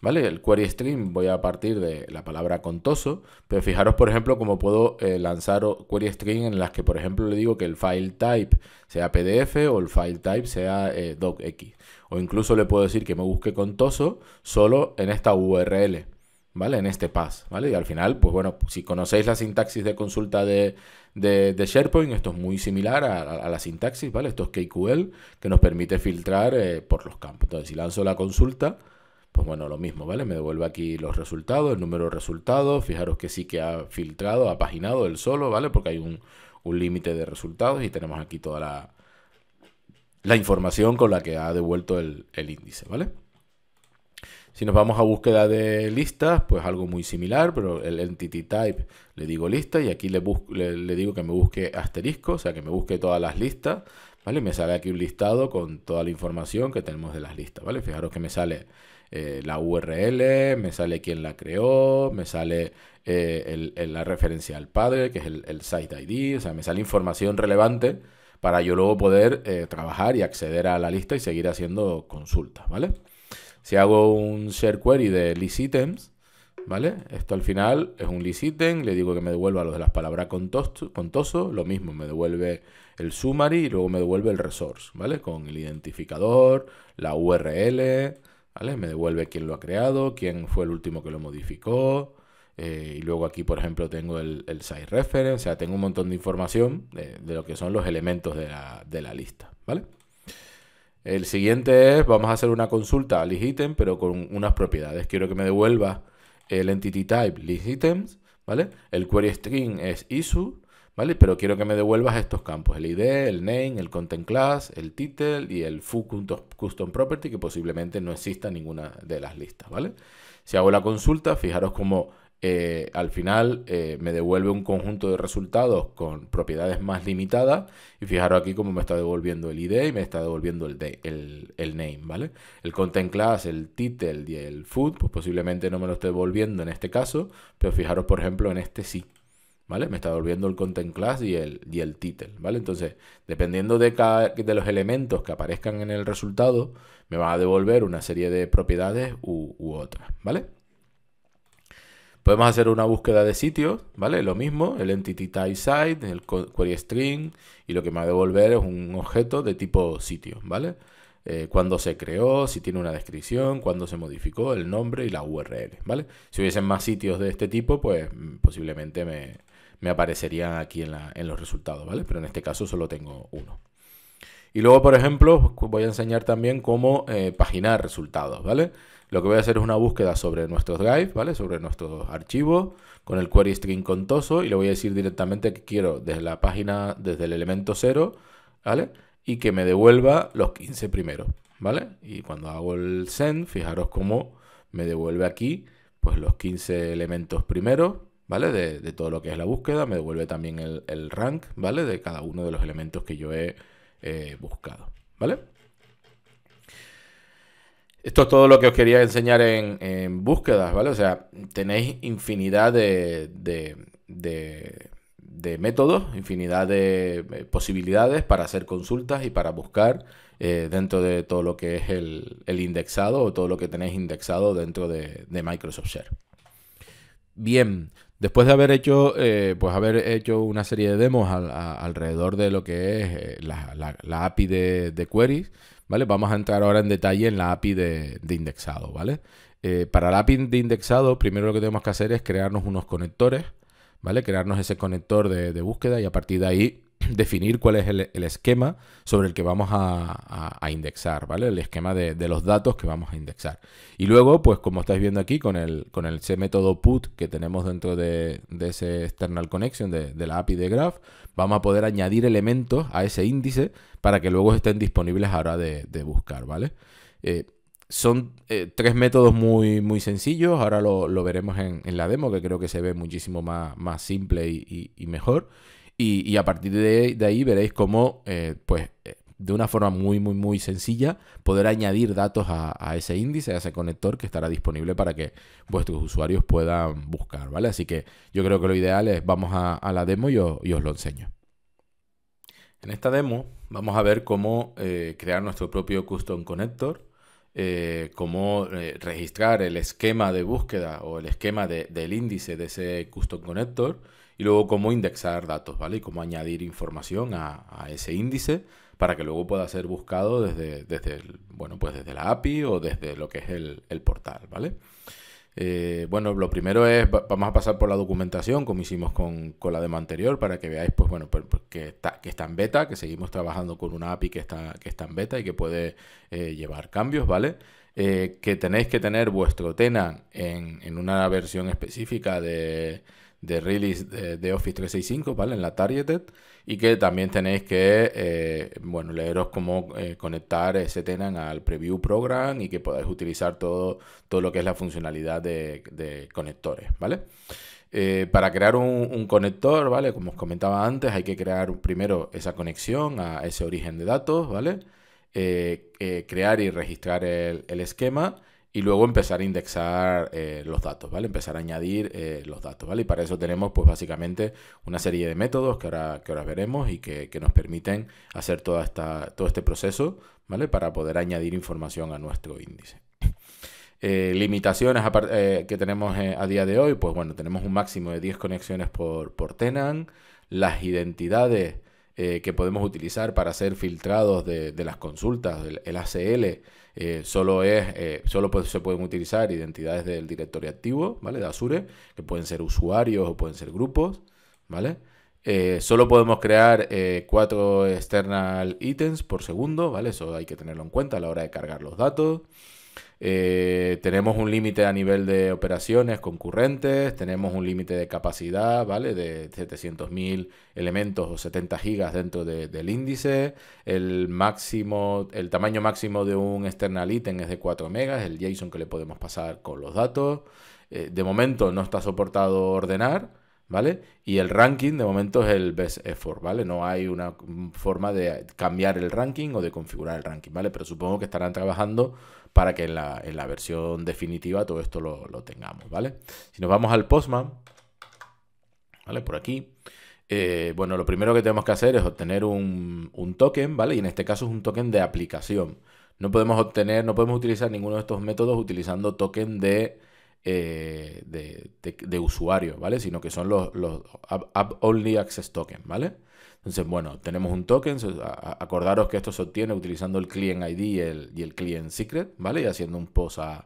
Speaker 1: ¿vale? El query string voy a partir de la palabra contoso, pero fijaros, por ejemplo, cómo puedo eh, lanzar query string en las que, por ejemplo, le digo que el file type sea PDF o el file type sea eh, docx. O incluso le puedo decir que me busque contoso solo en esta URL, ¿vale? En este pas, ¿vale? Y al final, pues bueno, si conocéis la sintaxis de consulta de, SharePoint, esto es muy similar a, la sintaxis, ¿vale? Esto es KQL que nos permite filtrar eh, por los campos. Entonces, si lanzo la consulta, pues bueno, lo mismo, ¿vale? Me devuelve aquí los resultados, el número de resultados, fijaros que sí que ha filtrado, ha paginado él solo, ¿vale? Porque hay un, límite de resultados y tenemos aquí toda la, la información con la que ha devuelto el, el índice, ¿vale? Si nos vamos a búsqueda de listas, pues algo muy similar, pero el entity type le digo lista y aquí le, le, digo que me busque asterisco, o sea que me busque todas las listas, ¿vale? Y me sale aquí un listado con toda la información que tenemos de las listas, ¿vale? Fijaros que me sale eh, la URL, me sale quién la creó, me sale eh, la referencia al padre, que es el, site ID, o sea, me sale información relevante para yo luego poder eh, trabajar y acceder a la lista y seguir haciendo consultas, ¿vale? Si hago un share query de list items, ¿vale? Esto al final es un list item, le digo que me devuelva lo de las palabras con, lo mismo, me devuelve el summary y luego me devuelve el resource, ¿vale? Con el identificador, la URL, ¿vale? Me devuelve quién lo ha creado, quién fue el último que lo modificó, eh, y luego aquí, por ejemplo, tengo el, site reference, o sea, tengo un montón de información eh, de, lo que son los elementos de la lista, ¿vale? El siguiente es, vamos a hacer una consulta a item, pero con unas propiedades. Quiero que me devuelva el entity type list ¿vale? El query string es issue, ¿vale? Pero quiero que me devuelvas estos campos, el id, el name, el content class, el title y el foo custom property que posiblemente no exista ninguna de las listas, ¿vale? Si hago la consulta, fijaros cómo eh, al final eh, me devuelve un conjunto de resultados con propiedades más limitadas. Y fijaros aquí cómo me está devolviendo el ID y me está devolviendo el, el, name, ¿vale? El content class, el title y el food, pues posiblemente no me lo esté devolviendo en este caso, pero fijaros, por ejemplo, en este sí. ¿Vale? Me está devolviendo el content class y el, y title, ¿vale? Entonces, dependiendo de, los elementos que aparezcan en el resultado, me va a devolver una serie de propiedades u, u otras, ¿vale? Podemos hacer una búsqueda de sitios, ¿vale? Lo mismo, el entity type site, el query string, y lo que me va a devolver es un objeto de tipo sitio, ¿vale? Cuando eh, cuándo se creó, si tiene una descripción, cuándo se modificó, el nombre y la URL, ¿vale? Si hubiesen más sitios de este tipo, pues mm, posiblemente me, aparecerían aquí en, los resultados, ¿vale? Pero en este caso solo tengo uno. Y luego, por ejemplo, voy a enseñar también cómo eh, paginar resultados, ¿vale? Lo que voy a hacer es una búsqueda sobre nuestro drive, ¿vale? Sobre nuestros archivos con el query string contoso y le voy a decir directamente que quiero desde la página, desde el elemento 0, ¿vale? Y que me devuelva los 15 primeros, ¿vale? Y cuando hago el send, fijaros cómo me devuelve aquí pues los 15 elementos primeros, ¿vale? De, todo lo que es la búsqueda, me devuelve también el, rank, ¿vale? De cada uno de los elementos que yo he eh, buscado, ¿vale? Esto es todo lo que os quería enseñar en, búsquedas, ¿vale? O sea, tenéis infinidad de, métodos, infinidad de eh, posibilidades para hacer consultas y para buscar eh, dentro de todo lo que es el, indexado o todo lo que tenéis indexado dentro de, Microsoft Share. Bien, después de haber hecho, eh, pues haber hecho una serie de demos alrededor de lo que es la, la API de queries, ¿vale? Vamos a entrar ahora en detalle en la API de, indexado, ¿vale? Eh, para la API de indexado, primero lo que tenemos que hacer es crearnos unos conectores, ¿vale? Crearnos ese conector de, búsqueda y a partir de ahí <clears throat> definir cuál es el, esquema sobre el que vamos a, indexar, ¿vale? El esquema de, los datos que vamos a indexar. Y luego, pues como estáis viendo aquí, con el, C método put que tenemos dentro de, ese external connection de, de la API de Graph, vamos a poder añadir elementos a ese índice para que luego estén disponibles ahora de, buscar, ¿vale? Eh, son eh, tres métodos muy, muy sencillos, ahora lo, veremos en, la demo, que creo que se ve muchísimo más, más simple y, mejor. Y, a partir de, ahí veréis cómo eh, pues, de una forma muy, muy, muy sencilla, poder añadir datos a, ese índice, a ese conector que estará disponible para que vuestros usuarios puedan buscar, ¿vale? Así que yo creo que lo ideal es vamos a, la demo y os, lo enseño. En esta demo vamos a ver cómo eh, crear nuestro propio custom connector, eh, cómo eh, registrar el esquema de búsqueda o el esquema del índice de ese custom connector y luego cómo indexar datos, ¿vale? Y cómo añadir información a ese índice para que luego pueda ser buscado desde, pues desde la API o desde lo que es el, portal, ¿vale? Eh, bueno, lo primero es, vamos a pasar por la documentación, como hicimos con, la demo anterior, para que veáis, pues bueno, pues, pues, que está, en beta, que seguimos trabajando con una API que está, que está en beta y que puede eh, llevar cambios, ¿vale? Eh, que tenéis que tener vuestro tena en, una versión específica de, release de, de, Office 365, ¿vale? En la targeted y que también tenéis que eh, bueno, leeros cómo eh, conectar ese tenan al Preview Program y que podáis utilizar todo, todo lo que es la funcionalidad de, conectores, ¿vale? Eh, para crear un, conector, ¿vale? Como os comentaba antes, hay que crear primero esa conexión a ese origen de datos, ¿vale? crear y registrar el, el esquema y luego empezar a indexar eh, los datos, ¿vale? Empezar a añadir eh, los datos, ¿vale? Y para eso tenemos, pues básicamente, una serie de métodos que ahora, que ahora veremos y que, nos permiten hacer toda esta, todo este proceso, ¿vale? Para poder añadir información a nuestro índice. Eh, limitaciones que tenemos a día de hoy, pues bueno, tenemos un máximo de 10 conexiones por, por las identidades que podemos utilizar para hacer filtrados de, las consultas, el ACL, eh, solo, es, eh, solo se pueden utilizar identidades del directorio activo, ¿vale? De Azure, que pueden ser usuarios o pueden ser grupos, ¿vale? Eh, solo podemos crear cuatro external items por segundo, ¿vale? Eso hay que tenerlo en cuenta a la hora de cargar los datos. Eh, tenemos un límite a nivel de operaciones concurrentes, tenemos un límite de capacidad, ¿vale? De 700.000 elementos o 70 gigas dentro del índice. El máximo, el tamaño máximo de un external item es de 4 megas, el JSON que le podemos pasar con los datos. Eh, de momento no está soportado ordenar, ¿vale? Y el ranking de momento es el best effort, ¿vale? No hay una forma de cambiar el ranking o de configurar el ranking, ¿vale? Pero supongo que estarán trabajando para que en la, versión definitiva todo esto lo, tengamos, ¿vale? Si nos vamos al Postman, ¿vale? Por aquí. Eh, bueno, lo primero que tenemos que hacer es obtener un, token, ¿vale? Y en este caso es un token de aplicación. No podemos obtener, no podemos utilizar ninguno de estos métodos utilizando token de, eh, de, de, usuario, ¿vale? Sino que son los, los Only Access Token, ¿vale? Entonces, bueno, tenemos un token, acordaros que esto se obtiene utilizando el client ID y el, client secret, ¿vale? Y haciendo un post a,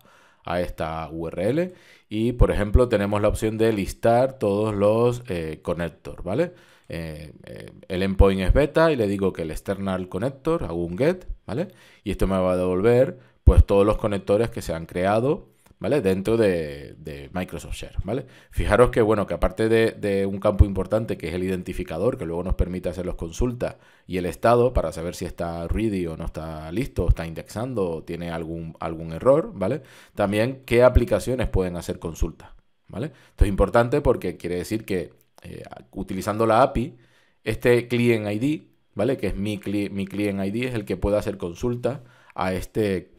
Speaker 1: esta URL. Y, por ejemplo, tenemos la opción de listar todos los eh, conectores, ¿vale? Eh, eh, el endpoint es beta y le digo que el external connector, hago un get, ¿vale? Y esto me va a devolver pues todos los conectores que se han creado ¿vale? Dentro de, Microsoft Share, ¿vale? Fijaros que, bueno, que aparte de, un campo importante que es el identificador, que luego nos permite hacer las consultas y el estado para saber si está ready o no está listo, está indexando o tiene algún, algún error, ¿vale? También qué aplicaciones pueden hacer consulta? ¿vale? Esto es importante porque quiere decir que eh, utilizando la API, este client ID, ¿vale? Que es mi, mi client ID, es el que puede hacer consulta a este,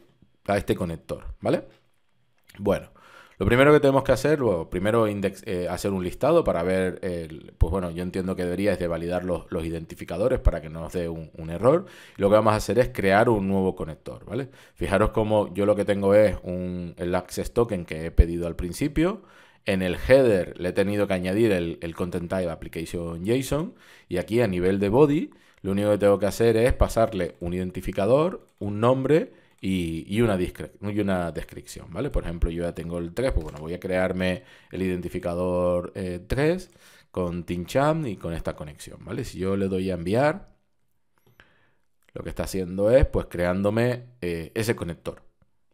Speaker 1: a este conector, ¿vale? Bueno, lo primero que tenemos que hacer, primero index, eh, hacer un listado para ver, el, pues bueno, yo entiendo que debería es de validar los, identificadores para que no nos dé un, error. lo que vamos a hacer es crear un nuevo conector, ¿vale? Fijaros cómo yo lo que tengo es un, el access token que he pedido al principio. En el header le he tenido que añadir el, content type application JSON y aquí a nivel de body lo único que tengo que hacer es pasarle un identificador, un nombre y, y, una descripción, ¿vale? Por ejemplo, yo ya tengo el 3, pues bueno, voy a crearme el identificador 3 eh, con TeamChamp y con esta conexión, ¿vale? Si yo le doy a enviar, lo que está haciendo es pues creándome eh, ese conector,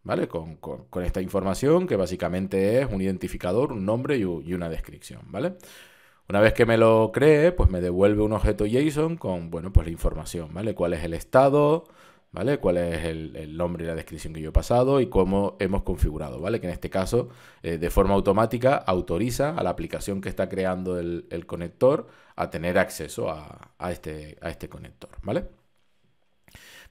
Speaker 1: ¿vale? Con, esta información que básicamente es un identificador, un nombre y, y una descripción, ¿vale? Una vez que me lo cree, pues me devuelve un objeto JSON con, bueno, pues la información, ¿vale? ¿Cuál es el estado? ¿vale? Cuál es el, nombre y la descripción que yo he pasado y cómo hemos configurado, ¿vale? Que en este caso, eh, de forma automática, autoriza a la aplicación que está creando el, conector a tener acceso a, este, a este conector, ¿vale?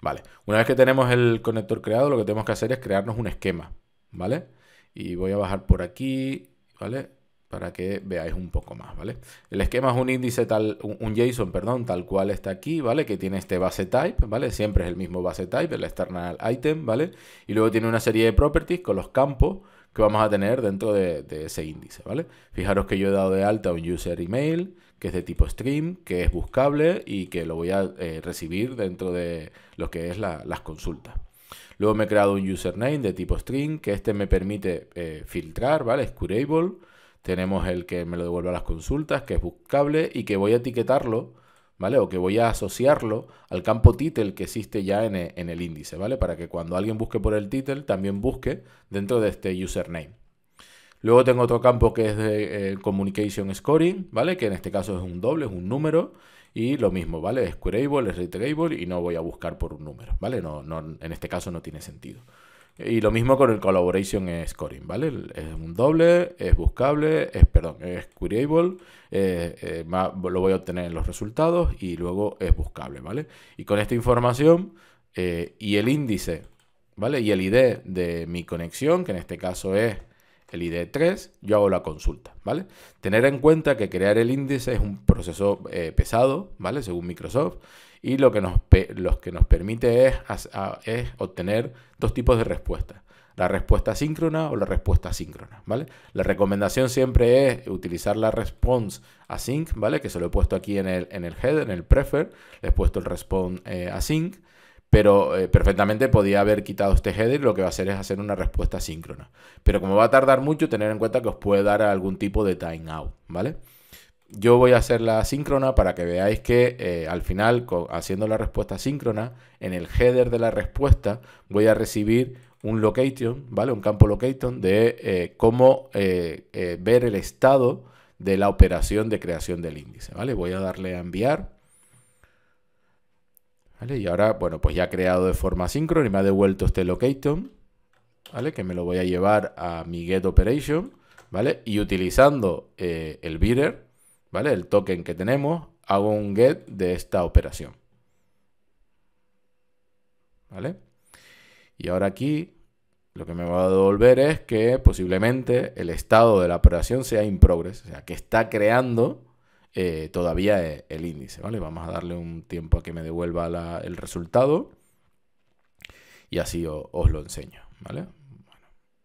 Speaker 1: Vale, una vez que tenemos el conector creado, lo que tenemos que hacer es crearnos un esquema, ¿vale? Y voy a bajar por aquí, ¿vale? para que veáis un poco más, ¿vale? El esquema es un índice tal, un JSON, perdón, tal cual está aquí, ¿vale? Que tiene este base type, ¿vale? Siempre es el mismo base type, el external item, ¿vale? Y luego tiene una serie de properties con los campos que vamos a tener dentro de, ese índice, ¿vale? Fijaros que yo he dado de alta un user email, que es de tipo stream, que es buscable y que lo voy a eh, recibir dentro de lo que es la, las consultas. Luego me he creado un username de tipo string, que este me permite eh, filtrar, ¿vale? Es tenemos el que me lo devuelve a las consultas, que es buscable y que voy a etiquetarlo, ¿vale? O que voy a asociarlo al campo title que existe ya e, en, el índice, ¿vale? Para que cuando alguien busque por el title, también busque dentro de este username. Luego tengo otro campo que es de eh, Communication Scoring, ¿vale? Que en este caso es un doble, es un número. Y lo mismo, ¿vale? Es queryable, es reiterable y no voy a buscar por un número, ¿vale? no, en este caso no tiene sentido. Y lo mismo con el collaboration scoring, ¿vale? Es un doble, es buscable, es, perdón, es queryable, eh, eh, lo voy a obtener en los resultados y luego es buscable, ¿vale? Y con esta información eh, y el índice, ¿vale? Y el ID de mi conexión, que en este caso es el ID 3, yo hago la consulta, ¿vale? Tener en cuenta que crear el índice es un proceso pesado, ¿vale? Según Microsoft y lo que nos, que nos permite es, obtener dos tipos de respuestas. La respuesta síncrona o la respuesta asíncrona, ¿vale? La recomendación siempre es utilizar la response async, ¿vale? Que se lo he puesto aquí en el, en el header, en el prefer, le he puesto el response eh, async, pero eh, perfectamente podía haber quitado este header y lo que va a hacer es hacer una respuesta síncrona. Pero como va a tardar mucho, tener en cuenta que os puede dar algún tipo de timeout, ¿vale? yo voy a hacer la síncrona para que veáis que eh, al final, haciendo la respuesta síncrona, en el header de la respuesta voy a recibir un location, ¿vale? Un campo location de eh, cómo eh, ver el estado de la operación de creación del índice, ¿vale? Voy a darle a enviar. ¿Vale? Y ahora, bueno, pues ya ha creado de forma síncrona y me ha devuelto este location, ¿vale? Que me lo voy a llevar a mi get operation, ¿vale? Y utilizando el bidder. ¿vale? El token que tenemos, hago un get de esta operación. ¿Vale? Y ahora aquí lo que me va a devolver es que posiblemente el estado de la operación sea in progress, o sea, que está creando eh, todavía eh, el índice, ¿vale? Vamos a darle un tiempo a que me devuelva el resultado y así os, lo enseño, ¿vale?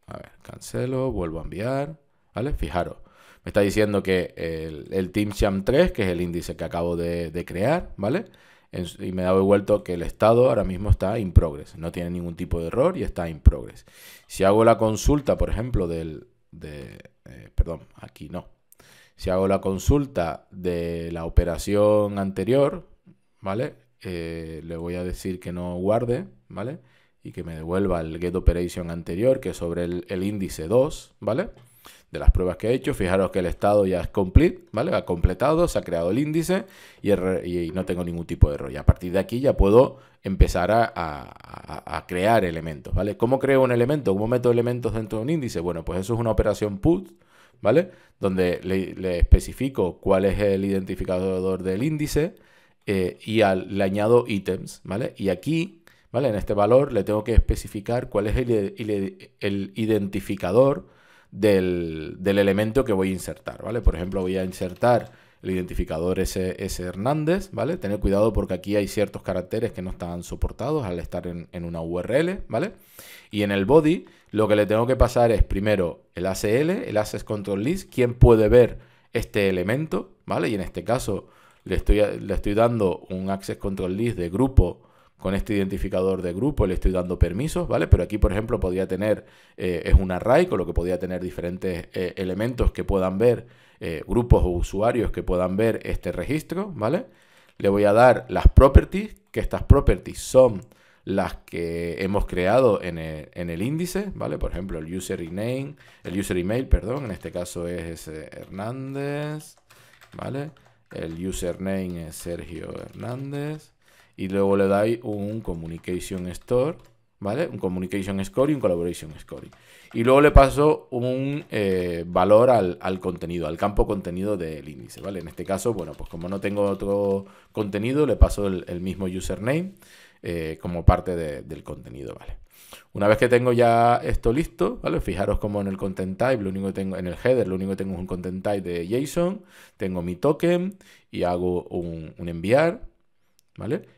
Speaker 1: a ver, cancelo, vuelvo a enviar, ¿vale? Fijaros, me está diciendo que el, el Team 3, que es el índice que acabo de, crear, ¿vale? y me da devuelto que el estado ahora mismo está in progress. No tiene ningún tipo de error y está in progress. Si hago la consulta, por ejemplo, del... De, eh, perdón, aquí no. Si hago la consulta de la operación anterior, ¿vale? Eh, le voy a decir que no guarde, ¿vale? Y que me devuelva el get operation anterior, que es sobre el, el índice 2, ¿vale? de las pruebas que he hecho. Fijaros que el estado ya es complete, ¿vale? Ha completado, se ha creado el índice y, no tengo ningún tipo de error. Y a partir de aquí ya puedo empezar a, crear elementos, ¿vale? ¿Cómo creo un elemento? ¿Cómo meto elementos dentro de un índice? Bueno, pues eso es una operación put, ¿vale? Donde le, especifico cuál es el identificador del índice eh, y le añado ítems, ¿vale? Y aquí ¿Vale? En este valor le tengo que especificar cuál es el, identificador del, elemento que voy a insertar, ¿vale? Por ejemplo, voy a insertar el identificador S, Hernández, ¿vale? Tener cuidado porque aquí hay ciertos caracteres que no están soportados al estar en, una URL, ¿vale? Y en el body lo que le tengo que pasar es primero el ACL, el Access Control List, quién puede ver este elemento, ¿vale? Y en este caso le estoy, le estoy dando un Access Control List de grupo con este identificador de grupo le estoy dando permisos, ¿vale? Pero aquí, por ejemplo, podría tener, eh, es un array, con lo que podría tener diferentes eh, elementos que puedan ver, eh, grupos o usuarios que puedan ver este registro, ¿vale? Le voy a dar las properties, que estas properties son las que hemos creado en el, índice, ¿vale? Por ejemplo, el user name, el user email, perdón, en este caso es Hernández, ¿vale? El username es Sergio Hernández y luego le dais un Communication Store, ¿vale? Un Communication Score y un Collaboration Score. Y luego le paso un eh, valor al, contenido, al campo contenido del índice, ¿vale? En este caso, bueno, pues como no tengo otro contenido, le paso el, mismo username eh, como parte del contenido, ¿vale? Una vez que tengo ya esto listo, ¿vale? Fijaros como en el content type, lo único tengo en el header, lo único que tengo es un content type de JSON, tengo mi token y hago un enviar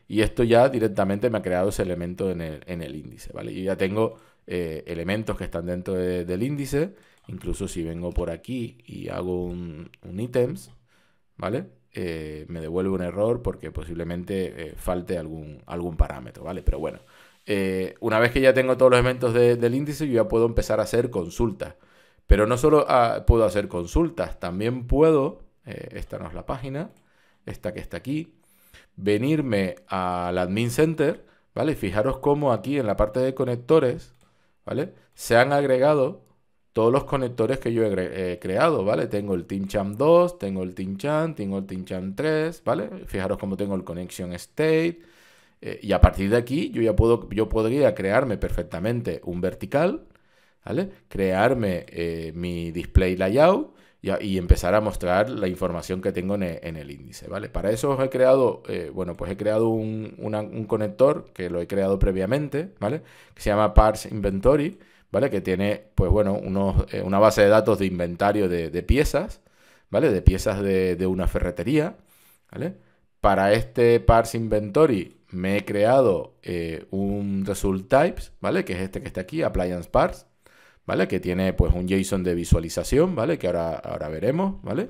Speaker 1: y esto ya directamente me ha creado ese elemento en el, índice, ¿vale? Yo ya tengo eh, elementos que están dentro del índice, incluso si vengo por aquí y hago un, un ítems, ¿vale? Eh, me devuelve un error porque posiblemente eh, falte algún, algún parámetro, ¿vale? Pero bueno, una vez que ya tengo todos los elementos del índice, yo ya puedo empezar a hacer consultas. Pero no solo ah, puedo hacer consultas, también puedo, esta no es la página, esta que está aquí, venirme al Admin Center, ¿vale? Fijaros cómo aquí en la parte de conectores, ¿vale? Se han agregado todos los conectores que yo he, eh, creado, ¿vale? Tengo el TeamChamp 2, tengo el TeamChamp, tengo el TeamChamp 3, ¿vale? Fijaros cómo tengo el Connection State. Eh, y a partir de aquí yo ya puedo, yo podría crearme perfectamente un vertical, ¿vale? Crearme eh, mi display layout y, empezar a mostrar la información que tengo en e, el, índice, ¿vale? Para eso he creado, eh, bueno, pues he creado un, conector que lo he creado previamente, ¿vale? Que se llama Parse Inventory, ¿vale? Que tiene, pues bueno, eh, una base de datos de inventario de, piezas, ¿vale? De piezas de, una ferretería, ¿vale? Para este Parse Inventory me he creado eh, un Result Types, ¿vale? Que es este que está aquí, Appliance Parse, ¿vale? Que tiene pues un JSON de visualización, ¿vale? Que ahora, ahora veremos, ¿vale?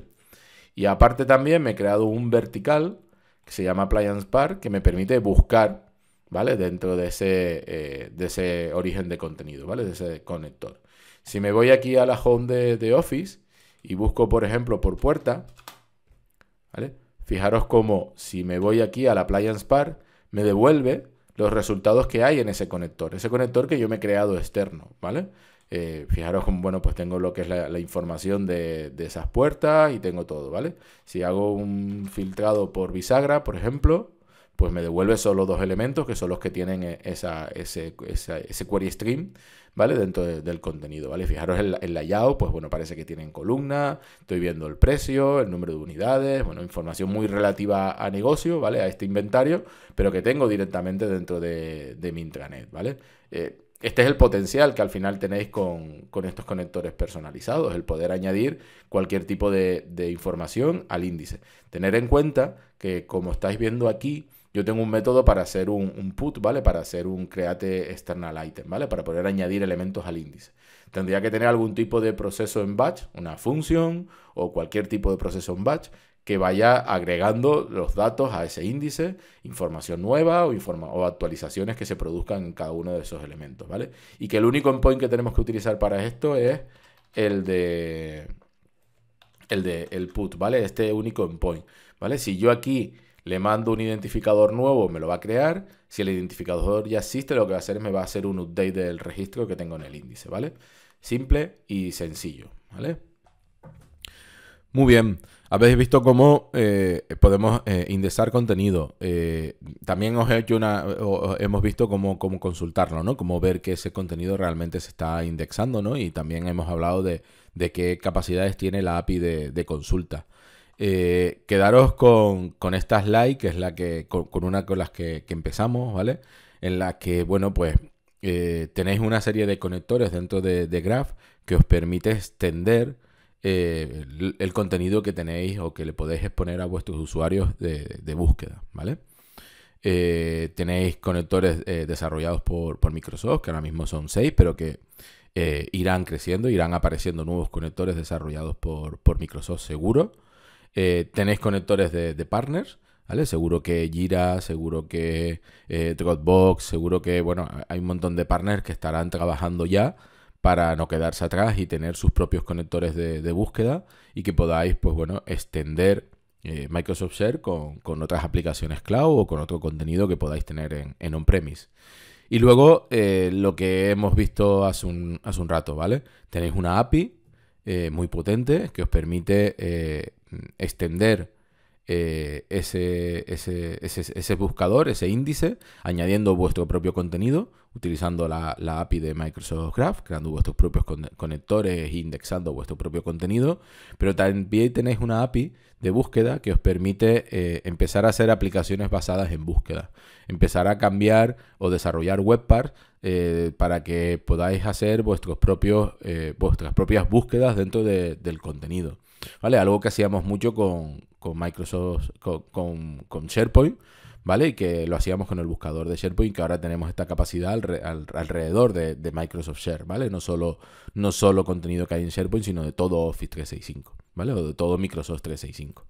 Speaker 1: Y aparte también me he creado un vertical que se llama Appliance Park que me permite buscar, ¿vale? Dentro de ese, eh, de ese origen de contenido, ¿vale? De ese conector. Si me voy aquí a la home de, Office y busco, por ejemplo, por puerta, ¿vale? Fijaros cómo si me voy aquí a la Appliance Park me devuelve los resultados que hay en ese conector. Ese conector que yo me he creado externo, ¿vale? Eh, fijaros bueno, pues tengo lo que es la, información de, esas puertas y tengo todo, ¿vale? Si hago un filtrado por bisagra, por ejemplo, pues me devuelve solo dos elementos que son los que tienen eh, esa, ese, ese query stream, ¿vale? Dentro del contenido, ¿vale? Fijaros el, el layout, pues bueno, parece que tienen columna, estoy viendo el precio, el número de unidades, bueno, información muy relativa a negocio, ¿vale? A este inventario, pero que tengo directamente dentro de, mi intranet, ¿vale? Eh, este es el potencial que al final tenéis con, estos conectores personalizados, el poder añadir cualquier tipo de, información al índice. Tener en cuenta que como estáis viendo aquí, yo tengo un método para hacer un, un put, ¿vale? Para hacer un create external item, ¿vale? Para poder añadir elementos al índice. Tendría que tener algún tipo de proceso en batch, una función o cualquier tipo de proceso en batch que vaya agregando los datos a ese índice, información nueva o, o actualizaciones que se produzcan en cada uno de esos elementos, ¿vale? Y que el único endpoint que tenemos que utilizar para esto es el de el de el put, ¿vale? Este único endpoint, ¿vale? Si yo aquí le mando un identificador nuevo, me lo va a crear. Si el identificador ya existe, lo que va a hacer es me va a hacer un update del registro que tengo en el índice, ¿vale? Simple y sencillo, ¿vale? Muy bien. Habéis visto cómo eh, podemos eh, indexar contenido. Eh, también os he hecho una, hemos visto cómo, consultarlo, ¿no? Cómo ver que ese contenido realmente se está indexando, ¿no? Y también hemos hablado de, qué capacidades tiene la API de, consulta. quedaros con, con esta slide, que es la que, con, una con las que, empezamos, ¿vale? En la que, bueno, pues tenéis una serie de conectores dentro de Graph que os permite extender eh, el, contenido que tenéis o que le podéis exponer a vuestros usuarios de, búsqueda, ¿vale? Eh, tenéis conectores eh, desarrollados por, Microsoft, que ahora mismo son seis, pero que irán creciendo, irán apareciendo nuevos conectores desarrollados por, Microsoft seguro. tenéis conectores de, partners, ¿Vale? Seguro que Jira, seguro que Dropbox, seguro que, bueno, hay un montón de partners que estarán trabajando ya para no quedarse atrás y tener sus propios conectores de, búsqueda y que podáis, pues bueno, extender eh, Microsoft Share con, otras aplicaciones cloud o con otro contenido que podáis tener en, en on-premise. Y luego eh, lo que hemos visto hace un, rato, ¿vale? Tenéis una API eh, muy potente que os permite extender eh, ese, ese, buscador, ese índice, añadiendo vuestro propio contenido, utilizando la, API de Microsoft Graph, creando vuestros propios conectores, indexando vuestro propio contenido, pero también tenéis una API de búsqueda que os permite eh, empezar a hacer aplicaciones basadas en búsqueda, empezar a cambiar o desarrollar web parts eh, para que podáis hacer vuestros propios, vuestras propias búsquedas dentro del contenido. ¿vale? Algo que hacíamos mucho con, Microsoft, con, SharePoint, ¿vale? Y que lo hacíamos con el buscador de SharePoint, que ahora tenemos esta capacidad alrededor de, Microsoft Share, ¿vale? No solo, no contenido que hay en SharePoint, sino de todo Office 365, ¿vale? O de todo Microsoft 365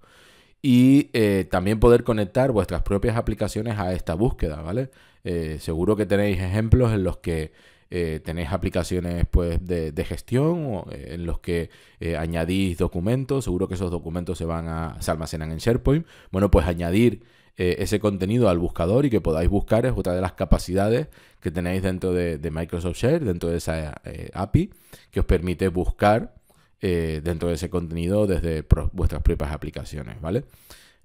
Speaker 1: y eh, también poder conectar vuestras propias aplicaciones a esta búsqueda, ¿vale? Eh, seguro que tenéis ejemplos en los que eh, tenéis aplicaciones pues, de, gestión eh, en los que eh, añadís documentos, seguro que esos documentos se van a, se almacenan en SharePoint. Bueno, pues añadir ese contenido al buscador y que podáis buscar es otra de las capacidades que tenéis dentro de, de Microsoft Share, dentro de esa API, que os permite buscar dentro de ese contenido desde vuestras propias aplicaciones, ¿vale?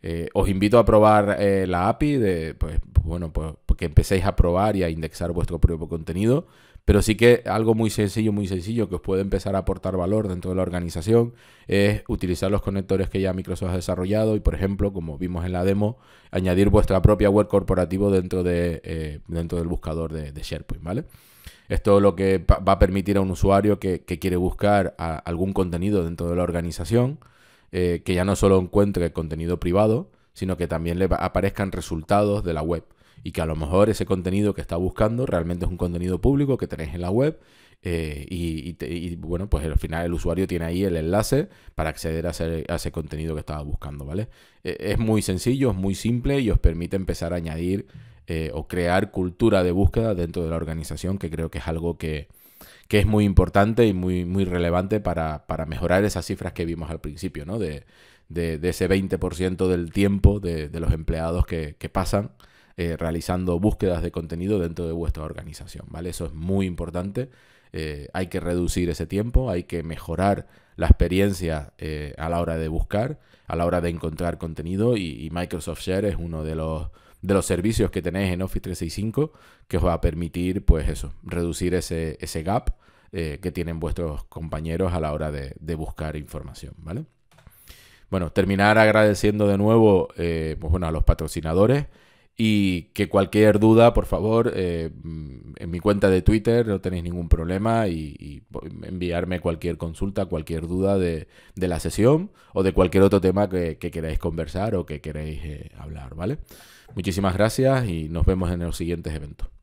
Speaker 1: Eh, os invito a probar eh, la API, de, pues, bueno, pues, que empecéis a probar y a indexar vuestro propio contenido, pero sí que algo muy sencillo, muy sencillo, que os puede empezar a aportar valor dentro de la organización, es utilizar los conectores que ya Microsoft ha desarrollado y, por ejemplo, como vimos en la demo, añadir vuestra propia web corporativa dentro, de, eh, dentro del buscador de, SharePoint, ¿vale? Esto lo que va a permitir a un usuario que, quiere buscar algún contenido dentro de la organización, eh, que ya no solo encuentre contenido privado, sino que también le aparezcan resultados de la web. Y que a lo mejor ese contenido que está buscando realmente es un contenido público que tenéis en la web. Eh, y, bueno, pues al final el usuario tiene ahí el enlace para acceder a ese, contenido que estaba buscando, ¿vale? E, es muy sencillo, es muy simple y os permite empezar a añadir eh, o crear cultura de búsqueda dentro de la organización, que creo que es algo que, que es muy importante y muy, muy relevante para, mejorar esas cifras que vimos al principio, ¿no? De, de, de ese 20% del tiempo de, los empleados que, que pasan eh, realizando búsquedas de contenido dentro de vuestra organización, ¿vale? Eso es muy importante. Eh, hay que reducir ese tiempo, hay que mejorar la experiencia eh, a la hora de buscar, a la hora de encontrar contenido y Microsoft Share es uno de los de los servicios que tenéis en Office 365 que os va a permitir, pues eso, reducir ese, gap eh, que tienen vuestros compañeros a la hora de, buscar información, ¿vale? Bueno, terminar agradeciendo de nuevo eh, pues, bueno, a los patrocinadores y que cualquier duda, por favor, eh, mm, en mi cuenta de Twitter no tenéis ningún problema y, pues, enviarme cualquier consulta, cualquier duda de, la sesión o de cualquier otro tema que, queráis conversar o que queráis hablar, ¿vale? Muchísimas gracias y nos vemos en los siguientes eventos.